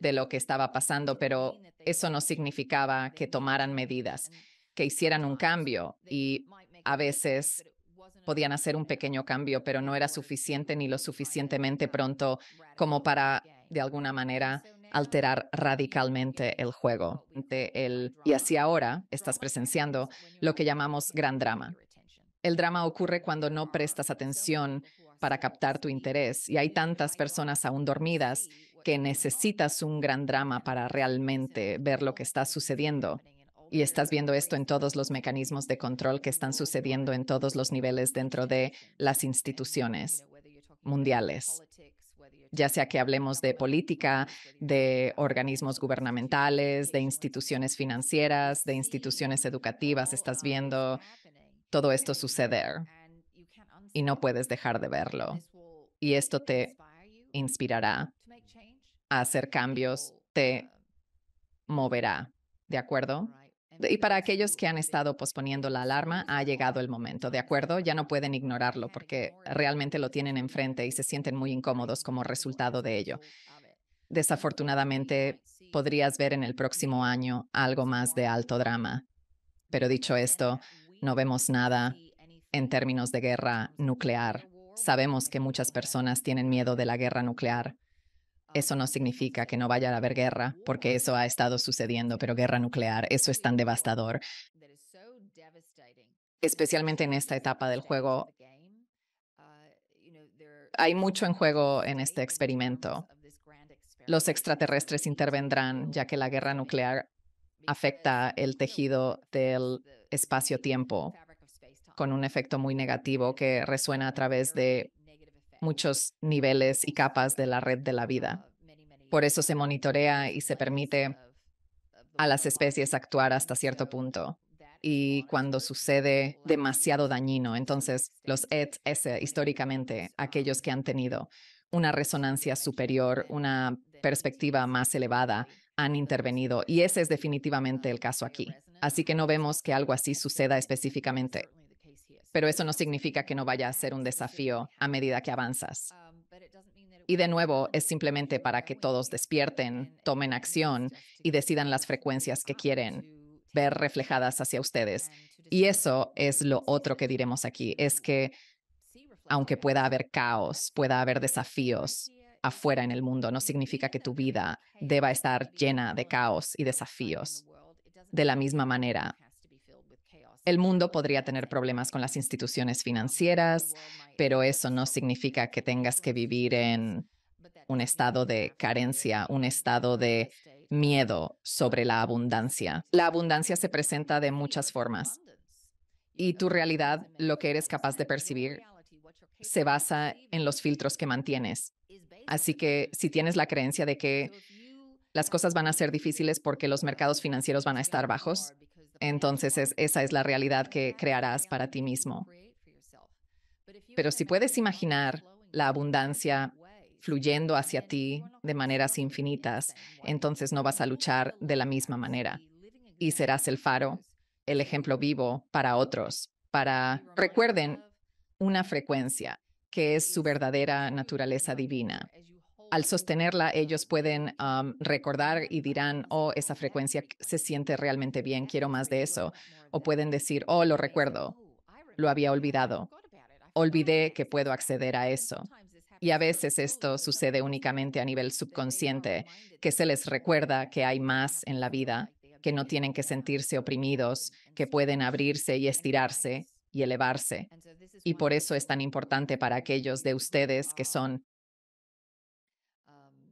de lo que estaba pasando, pero eso no significaba que tomaran medidas, que hicieran un cambio y a veces podían hacer un pequeño cambio, pero no era suficiente ni lo suficientemente pronto como para, de alguna manera, alterar radicalmente el juego. y así ahora estás presenciando lo que llamamos gran drama. El drama ocurre cuando no prestas atención para captar tu interés y hay tantas personas aún dormidas que necesitas un gran drama para realmente ver lo que está sucediendo. Y estás viendo esto en todos los mecanismos de control que están sucediendo en todos los niveles dentro de las instituciones mundiales ya sea que hablemos de política, de organismos gubernamentales, de instituciones financieras, de instituciones educativas, estás viendo todo esto suceder y no puedes dejar de verlo. Y esto te inspirará a hacer cambios, te moverá, ¿de acuerdo? Y para aquellos que han estado posponiendo la alarma, ha llegado el momento, ¿de acuerdo? Ya no pueden ignorarlo porque realmente lo tienen enfrente y se sienten muy incómodos como resultado de ello. Desafortunadamente, podrías ver en el próximo año algo más de alto drama. Pero dicho esto, no vemos nada en términos de guerra nuclear. Sabemos que muchas personas tienen miedo de la guerra nuclear eso no significa que no vaya a haber guerra, porque eso ha estado sucediendo, pero guerra nuclear, eso es tan devastador, especialmente en esta etapa del juego. Hay mucho en juego en este experimento. Los extraterrestres intervendrán, ya que la guerra nuclear afecta el tejido del espacio-tiempo con un efecto muy negativo que resuena a través de muchos niveles y capas de la red de la vida. Por eso se monitorea y se permite a las especies actuar hasta cierto punto. Y cuando sucede demasiado dañino, entonces los ETS históricamente, aquellos que han tenido una resonancia superior, una perspectiva más elevada, han intervenido. Y ese es definitivamente el caso aquí. Así que no vemos que algo así suceda específicamente pero eso no significa que no vaya a ser un desafío a medida que avanzas. Y de nuevo, es simplemente para que todos despierten, tomen acción y decidan las frecuencias que quieren ver reflejadas hacia ustedes. Y eso es lo otro que diremos aquí, es que aunque pueda haber caos, pueda haber desafíos afuera en el mundo, no significa que tu vida deba estar llena de caos y desafíos. De la misma manera, el mundo podría tener problemas con las instituciones financieras, pero eso no significa que tengas que vivir en un estado de carencia, un estado de miedo sobre la abundancia. La abundancia se presenta de muchas formas y tu realidad, lo que eres capaz de percibir, se basa en los filtros que mantienes. Así que si tienes la creencia de que las cosas van a ser difíciles porque los mercados financieros van a estar bajos, entonces esa es la realidad que crearás para ti mismo. Pero si puedes imaginar la abundancia fluyendo hacia ti de maneras infinitas, entonces no vas a luchar de la misma manera y serás el faro, el ejemplo vivo para otros, para, recuerden, una frecuencia que es su verdadera naturaleza divina al sostenerla, ellos pueden recordar y dirán, oh, esa frecuencia se siente realmente bien, quiero más de eso. O pueden decir, oh, lo recuerdo, lo había olvidado, olvidé que puedo acceder a eso. Y a veces esto sucede únicamente a nivel subconsciente, que se les recuerda que hay más en la vida, que no tienen que sentirse oprimidos, que pueden abrirse y estirarse y elevarse. Y por eso es tan importante para aquellos de ustedes que son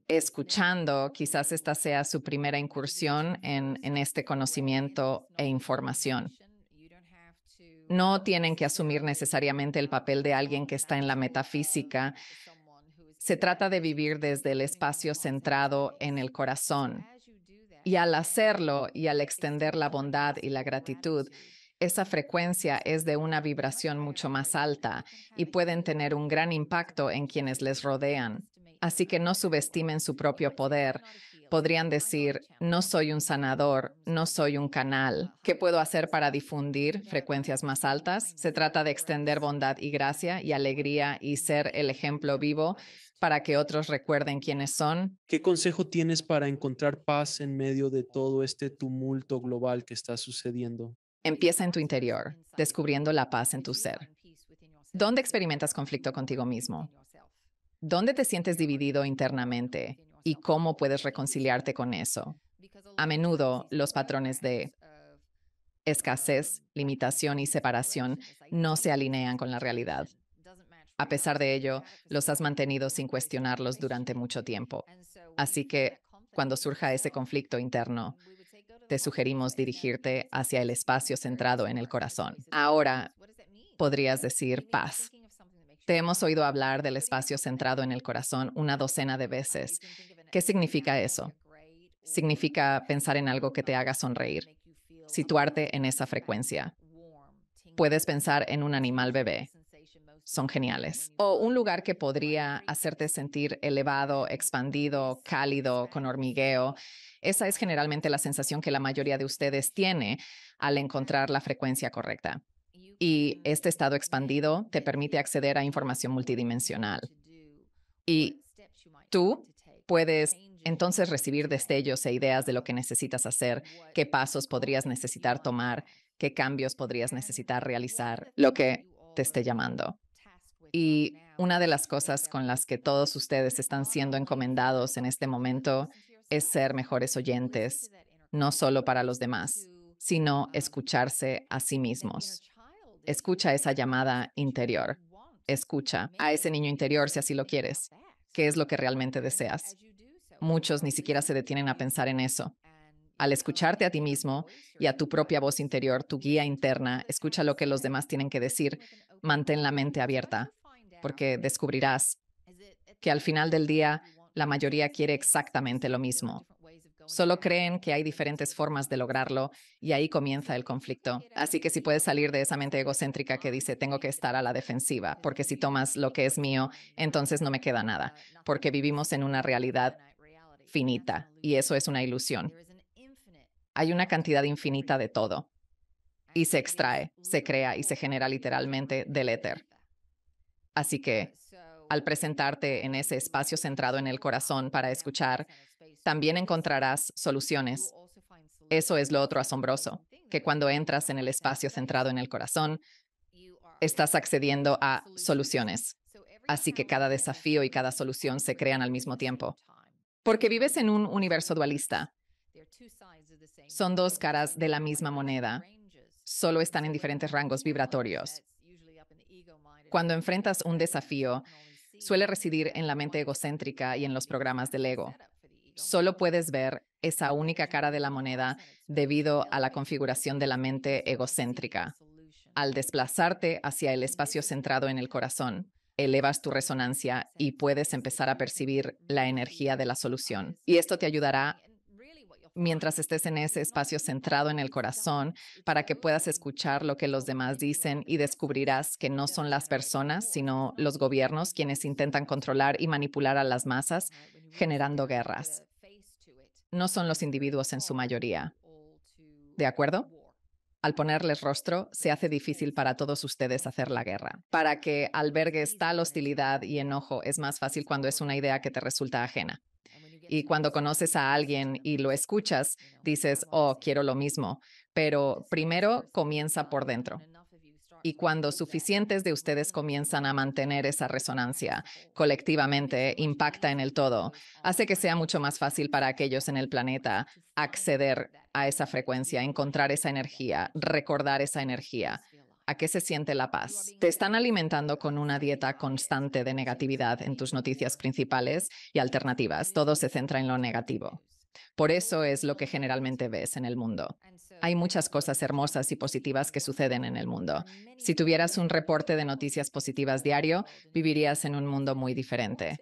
escuchando, quizás esta sea su primera incursión en, este conocimiento e información. No tienen que asumir necesariamente el papel de alguien que está en la metafísica. Se trata de vivir desde el espacio centrado en el corazón. Y al hacerlo y al extender la bondad y la gratitud, esa frecuencia es de una vibración mucho más alta y pueden tener un gran impacto en quienes les rodean. Así que no subestimen su propio poder. Podrían decir, no soy un sanador, no soy un canal. ¿Qué puedo hacer para difundir frecuencias más altas? Se trata de extender bondad y gracia y alegría y ser el ejemplo vivo para que otros recuerden quiénes son. ¿Qué consejo tienes para encontrar paz en medio de todo este tumulto global que está sucediendo? Empieza en tu interior, descubriendo la paz en tu ser. ¿Dónde experimentas conflicto contigo mismo? ¿Dónde te sientes dividido internamente y cómo puedes reconciliarte con eso? A menudo los patrones de escasez, limitación y separación no se alinean con la realidad. A pesar de ello, los has mantenido sin cuestionarlos durante mucho tiempo. Así que cuando surja ese conflicto interno, te sugerimos dirigirte hacia el espacio centrado en el corazón. Ahora, podrías decir paz. Te hemos oído hablar del espacio centrado en el corazón una docena de veces. ¿Qué significa eso? Significa pensar en algo que te haga sonreír, situarte en esa frecuencia. Puedes pensar en un animal bebé. Son geniales. O un lugar que podría hacerte sentir elevado, expandido, cálido, con hormigueo. Esa es generalmente la sensación que la mayoría de ustedes tiene al encontrar la frecuencia correcta. Y este estado expandido te permite acceder a información multidimensional. Y tú puedes entonces recibir destellos e ideas de lo que necesitas hacer, qué pasos podrías necesitar tomar, qué cambios podrías necesitar realizar, lo que te esté llamando. Y una de las cosas con las que todos ustedes están siendo encomendados en este momento es ser mejores oyentes, no solo para los demás, sino escucharse a sí mismos. Escucha esa llamada interior. Escucha a ese niño interior si así lo quieres. ¿Qué es lo que realmente deseas? Muchos ni siquiera se detienen a pensar en eso. Al escucharte a ti mismo y a tu propia voz interior, tu guía interna, escucha lo que los demás tienen que decir, mantén la mente abierta, porque descubrirás que al final del día la mayoría quiere exactamente lo mismo, Solo creen que hay diferentes formas de lograrlo y ahí comienza el conflicto. Así que si puedes salir de esa mente egocéntrica que dice tengo que estar a la defensiva, porque si tomas lo que es mío, entonces no me queda nada, porque vivimos en una realidad finita y eso es una ilusión. Hay una cantidad infinita de todo y se extrae, se crea y se genera literalmente del éter. Así que al presentarte en ese espacio centrado en el corazón para escuchar, también encontrarás soluciones. Eso es lo otro asombroso, que cuando entras en el espacio centrado en el corazón, estás accediendo a soluciones. Así que cada desafío y cada solución se crean al mismo tiempo. Porque vives en un universo dualista. Son dos caras de la misma moneda. Solo están en diferentes rangos vibratorios. Cuando enfrentas un desafío, suele residir en la mente egocéntrica y en los programas del ego. Solo puedes ver esa única cara de la moneda debido a la configuración de la mente egocéntrica. Al desplazarte hacia el espacio centrado en el corazón, elevas tu resonancia y puedes empezar a percibir la energía de la solución. Y esto te ayudará mientras estés en ese espacio centrado en el corazón para que puedas escuchar lo que los demás dicen y descubrirás que no son las personas, sino los gobiernos quienes intentan controlar y manipular a las masas, generando guerras. No son los individuos en su mayoría. ¿De acuerdo? Al ponerles rostro, se hace difícil para todos ustedes hacer la guerra. Para que albergues tal hostilidad y enojo es más fácil cuando es una idea que te resulta ajena. Y cuando conoces a alguien y lo escuchas, dices, oh, quiero lo mismo. Pero primero comienza por dentro. Y cuando suficientes de ustedes comienzan a mantener esa resonancia colectivamente, impacta en el todo, hace que sea mucho más fácil para aquellos en el planeta acceder a esa frecuencia, encontrar esa energía, recordar esa energía a qué se siente la paz. Te están alimentando con una dieta constante de negatividad en tus noticias principales y alternativas. Todo se centra en lo negativo. Por eso es lo que generalmente ves en el mundo. Hay muchas cosas hermosas y positivas que suceden en el mundo. Si tuvieras un reporte de noticias positivas diario, vivirías en un mundo muy diferente.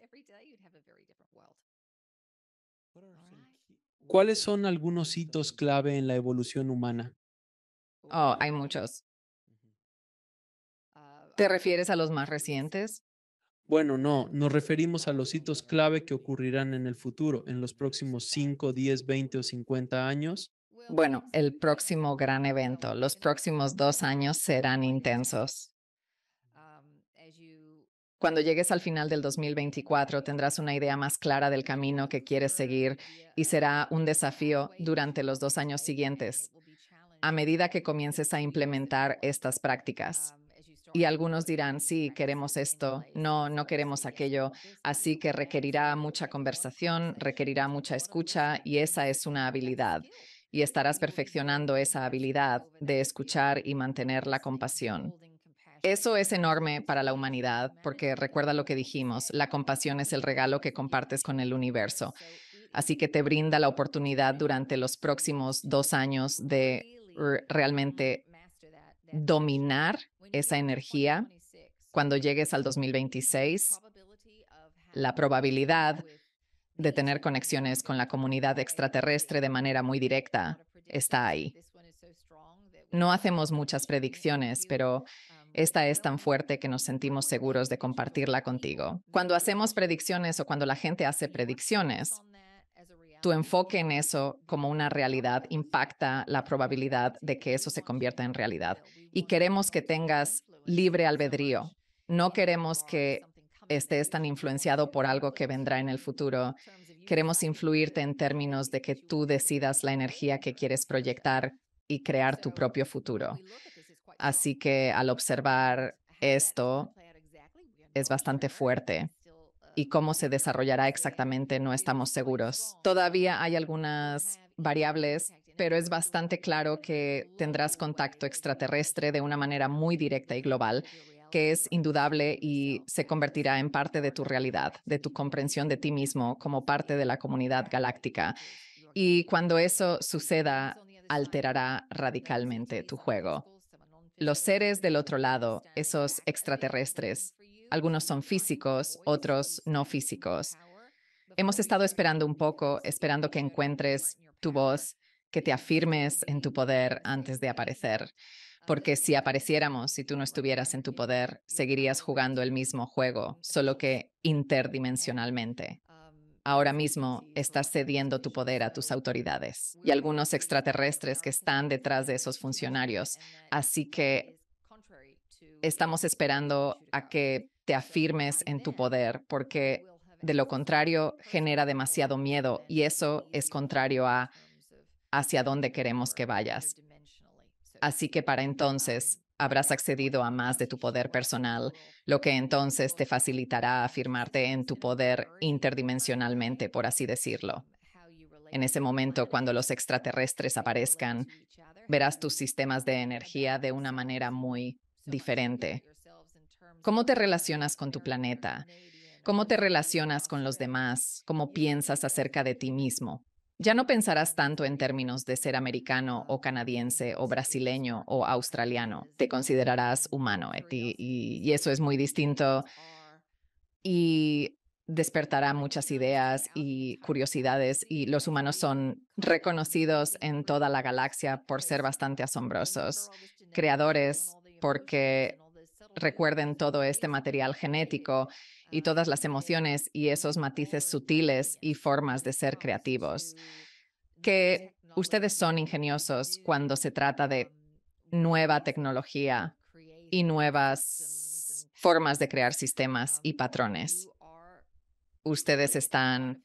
¿Cuáles son algunos hitos clave en la evolución humana? Oh, hay muchos. ¿Te refieres a los más recientes? Bueno, no, nos referimos a los hitos clave que ocurrirán en el futuro, en los próximos 5, 10, 20 o 50 años. Bueno, el próximo gran evento, los próximos dos años serán intensos. Cuando llegues al final del 2024 tendrás una idea más clara del camino que quieres seguir y será un desafío durante los dos años siguientes, a medida que comiences a implementar estas prácticas. Y algunos dirán, sí, queremos esto, no, no queremos aquello. Así que requerirá mucha conversación, requerirá mucha escucha y esa es una habilidad. Y estarás perfeccionando esa habilidad de escuchar y mantener la compasión. Eso es enorme para la humanidad, porque recuerda lo que dijimos, la compasión es el regalo que compartes con el universo. Así que te brinda la oportunidad durante los próximos dos años de realmente dominar esa energía cuando llegues al 2026, la probabilidad de tener conexiones con la comunidad extraterrestre de manera muy directa está ahí. No hacemos muchas predicciones, pero esta es tan fuerte que nos sentimos seguros de compartirla contigo. Cuando hacemos predicciones o cuando la gente hace predicciones, tu enfoque en eso como una realidad impacta la probabilidad de que eso se convierta en realidad. Y queremos que tengas libre albedrío. No queremos que estés tan influenciado por algo que vendrá en el futuro. Queremos influirte en términos de que tú decidas la energía que quieres proyectar y crear tu propio futuro. Así que al observar esto, es bastante fuerte y cómo se desarrollará exactamente no estamos seguros. Todavía hay algunas variables, pero es bastante claro que tendrás contacto extraterrestre de una manera muy directa y global que es indudable y se convertirá en parte de tu realidad, de tu comprensión de ti mismo como parte de la comunidad galáctica. Y cuando eso suceda, alterará radicalmente tu juego. Los seres del otro lado, esos extraterrestres, algunos son físicos, otros no físicos. Hemos estado esperando un poco, esperando que encuentres tu voz, que te afirmes en tu poder antes de aparecer. Porque si apareciéramos y tú no estuvieras en tu poder, seguirías jugando el mismo juego, solo que interdimensionalmente. Ahora mismo estás cediendo tu poder a tus autoridades y algunos extraterrestres que están detrás de esos funcionarios. Así que estamos esperando a que te afirmes en tu poder, porque de lo contrario genera demasiado miedo y eso es contrario a hacia dónde queremos que vayas. Así que para entonces habrás accedido a más de tu poder personal, lo que entonces te facilitará afirmarte en tu poder interdimensionalmente, por así decirlo. En ese momento, cuando los extraterrestres aparezcan, verás tus sistemas de energía de una manera muy diferente cómo te relacionas con tu planeta, cómo te relacionas con los demás, cómo piensas acerca de ti mismo. Ya no pensarás tanto en términos de ser americano o canadiense o brasileño o australiano. Te considerarás humano y, y eso es muy distinto y despertará muchas ideas y curiosidades y los humanos son reconocidos en toda la galaxia por ser bastante asombrosos, creadores porque recuerden todo este material genético y todas las emociones y esos matices sutiles y formas de ser creativos. Que ustedes son ingeniosos cuando se trata de nueva tecnología y nuevas formas de crear sistemas y patrones. Ustedes están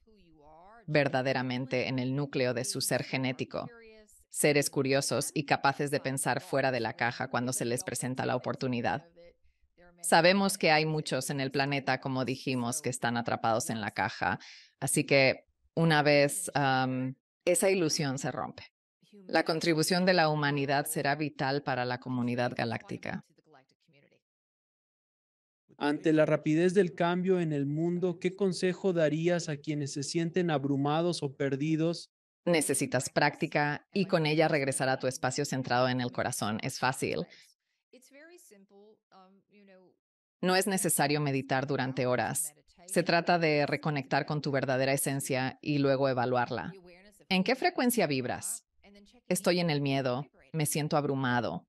verdaderamente en el núcleo de su ser genético, seres curiosos y capaces de pensar fuera de la caja cuando se les presenta la oportunidad. Sabemos que hay muchos en el planeta, como dijimos, que están atrapados en la caja. Así que una vez esa ilusión se rompe. La contribución de la humanidad será vital para la comunidad galáctica. Ante la rapidez del cambio en el mundo, ¿qué consejo darías a quienes se sienten abrumados o perdidos? Necesitas práctica y con ella regresar a tu espacio centrado en el corazón. Es fácil. No es necesario meditar durante horas. Se trata de reconectar con tu verdadera esencia y luego evaluarla. ¿En qué frecuencia vibras? Estoy en el miedo, me siento abrumado.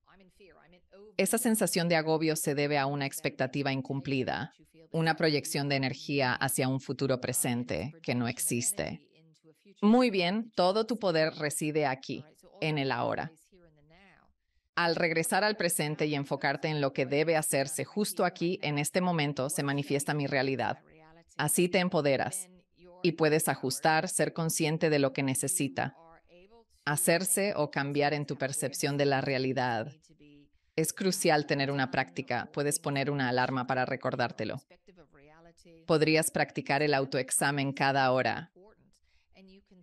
Esa sensación de agobio se debe a una expectativa incumplida, una proyección de energía hacia un futuro presente que no existe. Muy bien, todo tu poder reside aquí, en el ahora. Al regresar al presente y enfocarte en lo que debe hacerse justo aquí, en este momento, se manifiesta mi realidad. Así te empoderas y puedes ajustar, ser consciente de lo que necesita, hacerse o cambiar en tu percepción de la realidad. Es crucial tener una práctica. Puedes poner una alarma para recordártelo. Podrías practicar el autoexamen cada hora.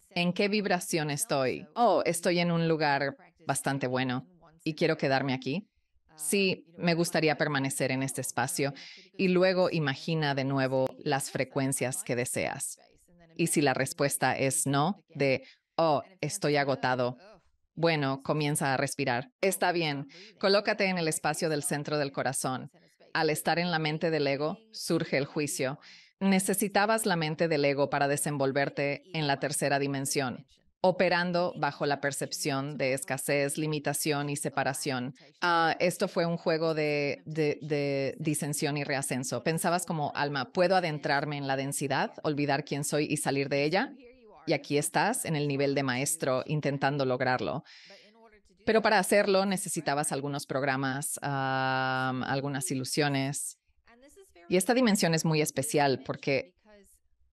¿En qué vibración estoy? Oh, estoy en un lugar bastante bueno y quiero quedarme aquí? Sí, me gustaría permanecer en este espacio. Y luego imagina de nuevo las frecuencias que deseas. Y si la respuesta es no, de, oh, estoy agotado. Bueno, comienza a respirar. Está bien, colócate en el espacio del centro del corazón. Al estar en la mente del ego, surge el juicio. Necesitabas la mente del ego para desenvolverte en la tercera dimensión operando bajo la percepción de escasez, limitación y separación. Ah, esto fue un juego de, disensión y reascenso. Pensabas como alma, ¿puedo adentrarme en la densidad, olvidar quién soy y salir de ella? Y aquí estás en el nivel de maestro intentando lograrlo. Pero para hacerlo necesitabas algunos programas, algunas ilusiones. Y esta dimensión es muy especial porque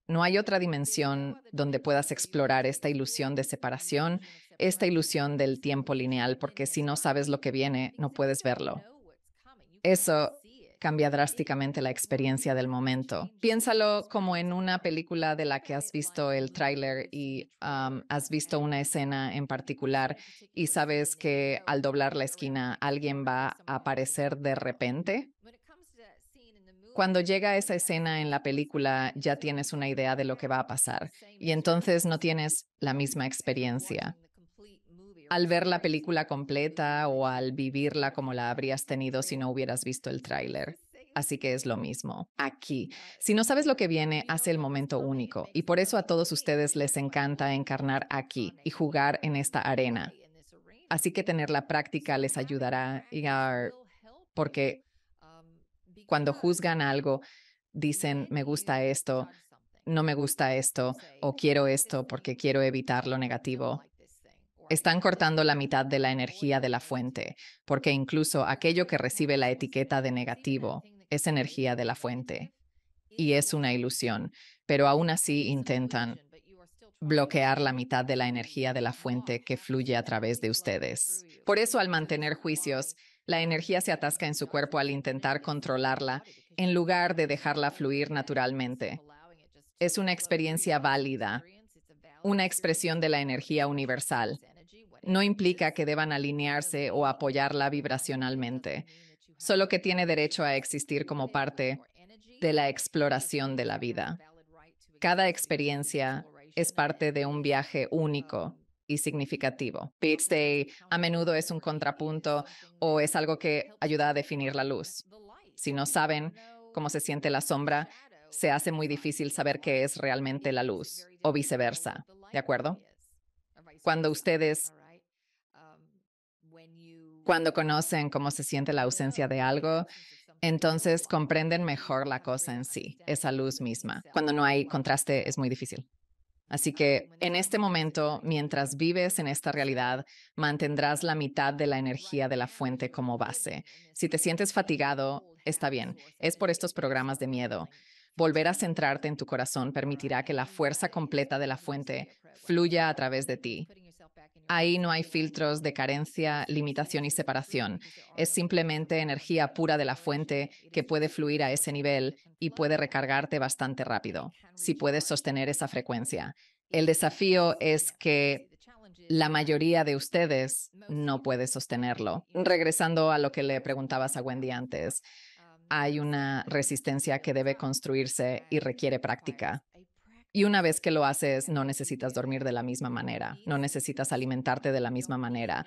no hay otra dimensión donde puedas explorar esta ilusión de separación, esta ilusión del tiempo lineal, porque si no sabes lo que viene, no puedes verlo. Eso cambia drásticamente la experiencia del momento. Piénsalo como en una película de la que has visto el tráiler y um, has visto una escena en particular y sabes que al doblar la esquina alguien va a aparecer de repente cuando llega esa escena en la película ya tienes una idea de lo que va a pasar y entonces no tienes la misma experiencia. Al ver la película completa o al vivirla como la habrías tenido si no hubieras visto el tráiler. Así que es lo mismo. Aquí, si no sabes lo que viene, hace el momento único. Y por eso a todos ustedes les encanta encarnar aquí y jugar en esta arena. Así que tener la práctica les ayudará, porque cuando juzgan algo, dicen, me gusta esto, no me gusta esto, o quiero esto porque quiero evitar lo negativo. Están cortando la mitad de la energía de la fuente, porque incluso aquello que recibe la etiqueta de negativo es energía de la fuente. Y es una ilusión, pero aún así intentan bloquear la mitad de la energía de la fuente que fluye a través de ustedes. Por eso al mantener juicios, la energía se atasca en su cuerpo al intentar controlarla, en lugar de dejarla fluir naturalmente. Es una experiencia válida, una expresión de la energía universal. No implica que deban alinearse o apoyarla vibracionalmente, solo que tiene derecho a existir como parte de la exploración de la vida. Cada experiencia es parte de un viaje único y significativo. Beat a menudo es un contrapunto o es algo que ayuda a definir la luz. Si no saben cómo se siente la sombra, se hace muy difícil saber qué es realmente la luz o viceversa. ¿De acuerdo? Cuando ustedes, cuando conocen cómo se siente la ausencia de algo, entonces comprenden mejor la cosa en sí, esa luz misma. Cuando no hay contraste es muy difícil. Así ah, que en este momento, mientras vives en esta realidad, mantendrás la mitad de la energía de la fuente como base. Si te sientes fatigado, está bien. Es por estos programas de miedo. Volver a centrarte en tu corazón permitirá que la fuerza completa de la fuente fluya a través de ti, Ahí no hay filtros de carencia, limitación y separación. Es simplemente energía pura de la fuente que puede fluir a ese nivel y puede recargarte bastante rápido, si puedes sostener esa frecuencia. El desafío es que la mayoría de ustedes no puede sostenerlo. Regresando a lo que le preguntabas a Wendy antes, hay una resistencia que debe construirse y requiere práctica. Y una vez que lo haces, no necesitas dormir de la misma manera, no necesitas alimentarte de la misma manera,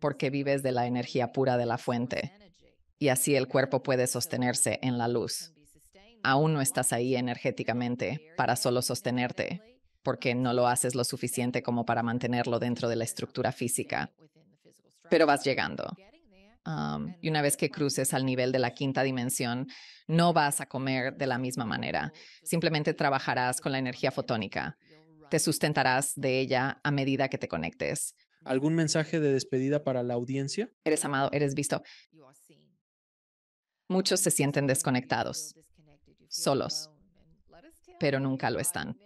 porque vives de la energía pura de la fuente. Y así el cuerpo puede sostenerse en la luz. Aún no estás ahí energéticamente para solo sostenerte, porque no lo haces lo suficiente como para mantenerlo dentro de la estructura física. Pero vas llegando y una vez que cruces al nivel de la quinta dimensión, no vas a comer de la misma manera. Simplemente trabajarás con la energía fotónica. Te sustentarás de ella a medida que te conectes. ¿Algún mensaje de despedida para la audiencia? Eres amado, eres visto. Muchos se sienten desconectados, solos, pero nunca lo están.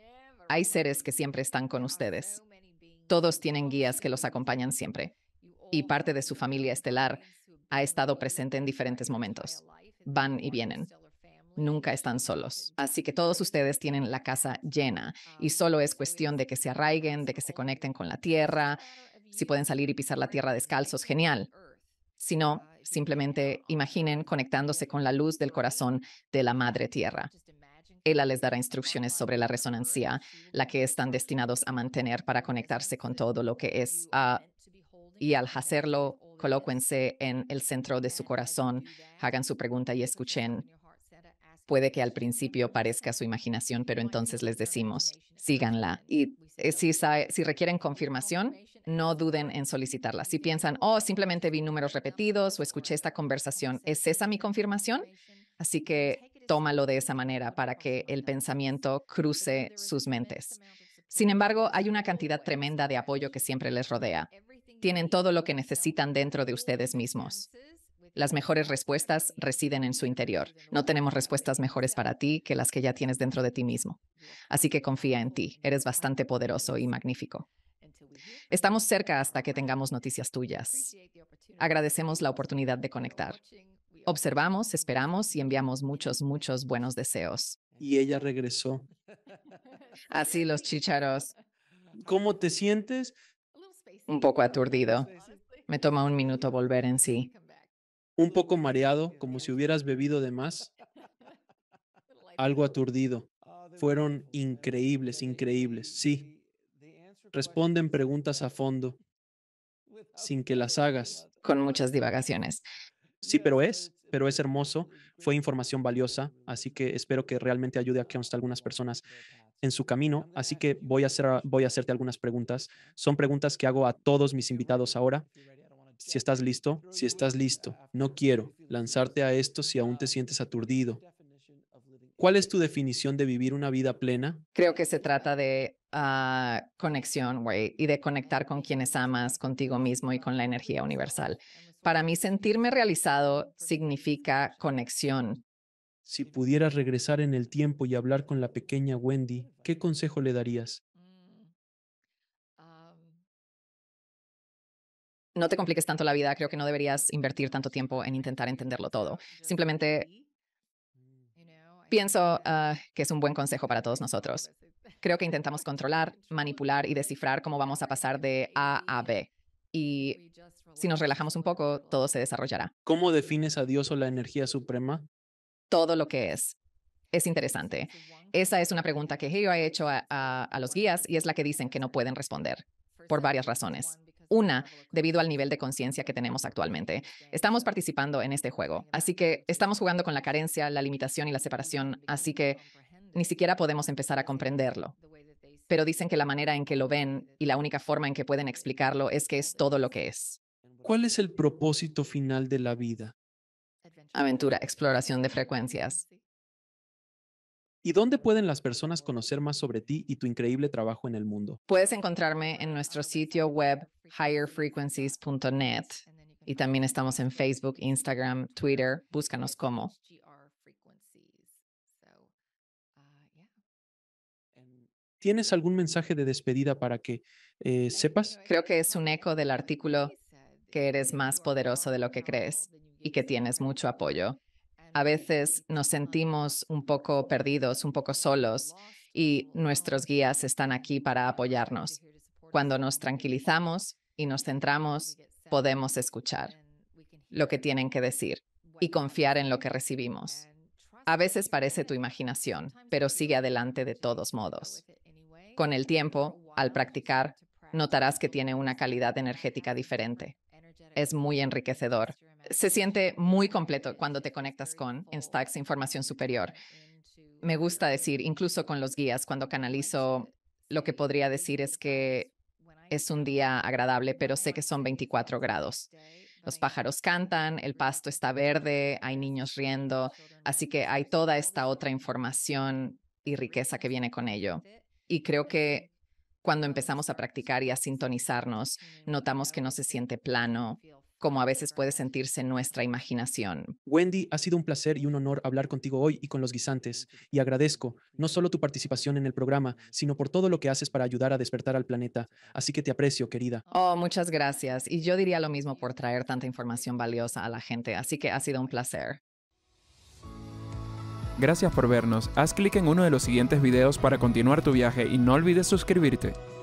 Hay seres que siempre están con ustedes. Todos tienen guías que los acompañan siempre. Y parte de su familia estelar ha estado presente en diferentes momentos. Van y vienen. Nunca están solos. Así que todos ustedes tienen la casa llena y solo es cuestión de que se arraiguen, de que se conecten con la tierra. Si pueden salir y pisar la tierra descalzos, genial. Si no, simplemente imaginen conectándose con la luz del corazón de la Madre Tierra. Ella les dará instrucciones sobre la resonancia, la que están destinados a mantener para conectarse con todo lo que es. Ah, y al hacerlo, colóquense en el centro de su corazón, hagan su pregunta y escuchen. Puede que al principio parezca su imaginación, pero entonces les decimos, síganla. Y eh, si, si requieren confirmación, no duden en solicitarla. Si piensan, oh, simplemente vi números repetidos o escuché esta conversación, ¿es esa mi confirmación? Así que tómalo de esa manera para que el pensamiento cruce sus mentes. Sin embargo, hay una cantidad tremenda de apoyo que siempre les rodea tienen todo lo que necesitan dentro de ustedes mismos. Las mejores respuestas residen en su interior. No tenemos respuestas mejores para ti que las que ya tienes dentro de ti mismo. Así que confía en ti. Eres bastante poderoso y magnífico. Estamos cerca hasta que tengamos noticias tuyas. Agradecemos la oportunidad de conectar. Observamos, esperamos y enviamos muchos, muchos buenos deseos. Y ella regresó. Así los chicharos. ¿Cómo te sientes? un poco aturdido. Me toma un minuto volver en sí. Un poco mareado, como si hubieras bebido de más. Algo aturdido. Fueron increíbles, increíbles, sí. Responden preguntas a fondo, sin que las hagas. Con muchas divagaciones. Sí, pero es, pero es hermoso. Fue información valiosa, así que espero que realmente ayude a que algunas personas en su camino, así que voy a, hacer, voy a hacerte algunas preguntas. Son preguntas que hago a todos mis invitados ahora. Si estás listo, si estás listo, no quiero lanzarte a esto si aún te sientes aturdido. ¿Cuál es tu definición de vivir una vida plena? Creo que se trata de ah, conexión, güey, y de conectar con quienes amas, contigo mismo y con la energía universal. Para mí, sentirme realizado significa conexión si pudieras regresar en el tiempo y hablar con la pequeña Wendy, ¿qué consejo le darías? Mm, no te compliques tanto la vida, creo que no deberías invertir tanto tiempo en intentar entenderlo todo. Simplemente mm. pienso ah, que es un buen consejo para todos nosotros. Pues, *laughs* creo que intentamos controlar, manipular y descifrar cómo vamos a pasar de A a B. Y si nos relajamos un poco, todo se desarrollará. ¿Cómo defines a Dios o la energía suprema? todo lo que es? Es interesante. Esa es una pregunta que yo ha hecho a los guías y es la que dicen que no pueden responder por varias razones. Una, debido al nivel de conciencia que tenemos actualmente. Estamos participando en este juego, así que estamos jugando con la carencia, la limitación y la separación, así que ni siquiera podemos empezar a comprenderlo. Pero dicen que la manera en que lo ven y la única forma en que pueden explicarlo es que es todo lo que es. ¿Cuál es el propósito final de la vida? aventura, exploración de frecuencias. ¿Y dónde pueden las personas conocer más sobre ti y tu increíble trabajo en el mundo? Puedes encontrarme en nuestro sitio web higherfrequencies.net y también estamos en Facebook, Instagram, Twitter. Búscanos como. Ah, em, ¿Tienes algún mensaje de despedida para que eh, sepas? Creo que es un eco del artículo que eres más poderoso de lo que crees y que tienes mucho apoyo. A veces nos sentimos un poco perdidos, un poco solos, y nuestros guías están aquí para apoyarnos. Cuando nos tranquilizamos y nos centramos, podemos escuchar lo que tienen que decir y confiar en lo que recibimos. A veces parece tu imaginación, pero sigue adelante de todos modos. Con el tiempo, al practicar, notarás que tiene una calidad energética diferente. Es muy enriquecedor se siente muy completo cuando te conectas con Instax Información Superior. Me gusta decir, incluso con los guías, cuando canalizo, lo que podría decir es que es un día agradable, pero sé que son 24 grados. Los pájaros cantan, el pasto está verde, hay niños riendo, así que hay toda esta otra información y riqueza que viene con ello. Y creo que cuando empezamos a practicar y a sintonizarnos, notamos que no se siente plano, como a veces puede sentirse nuestra imaginación. Wendy, ha sido un placer y un honor hablar contigo hoy y con los guisantes, y agradezco no solo tu participación en el programa, sino por todo lo que haces para ayudar a despertar al planeta. Así que te aprecio, querida. Oh, muchas gracias. Y yo diría lo mismo por traer tanta información valiosa a la gente, así que ha sido un placer. Gracias por vernos. Haz clic en uno de los siguientes videos para continuar tu viaje y no olvides suscribirte.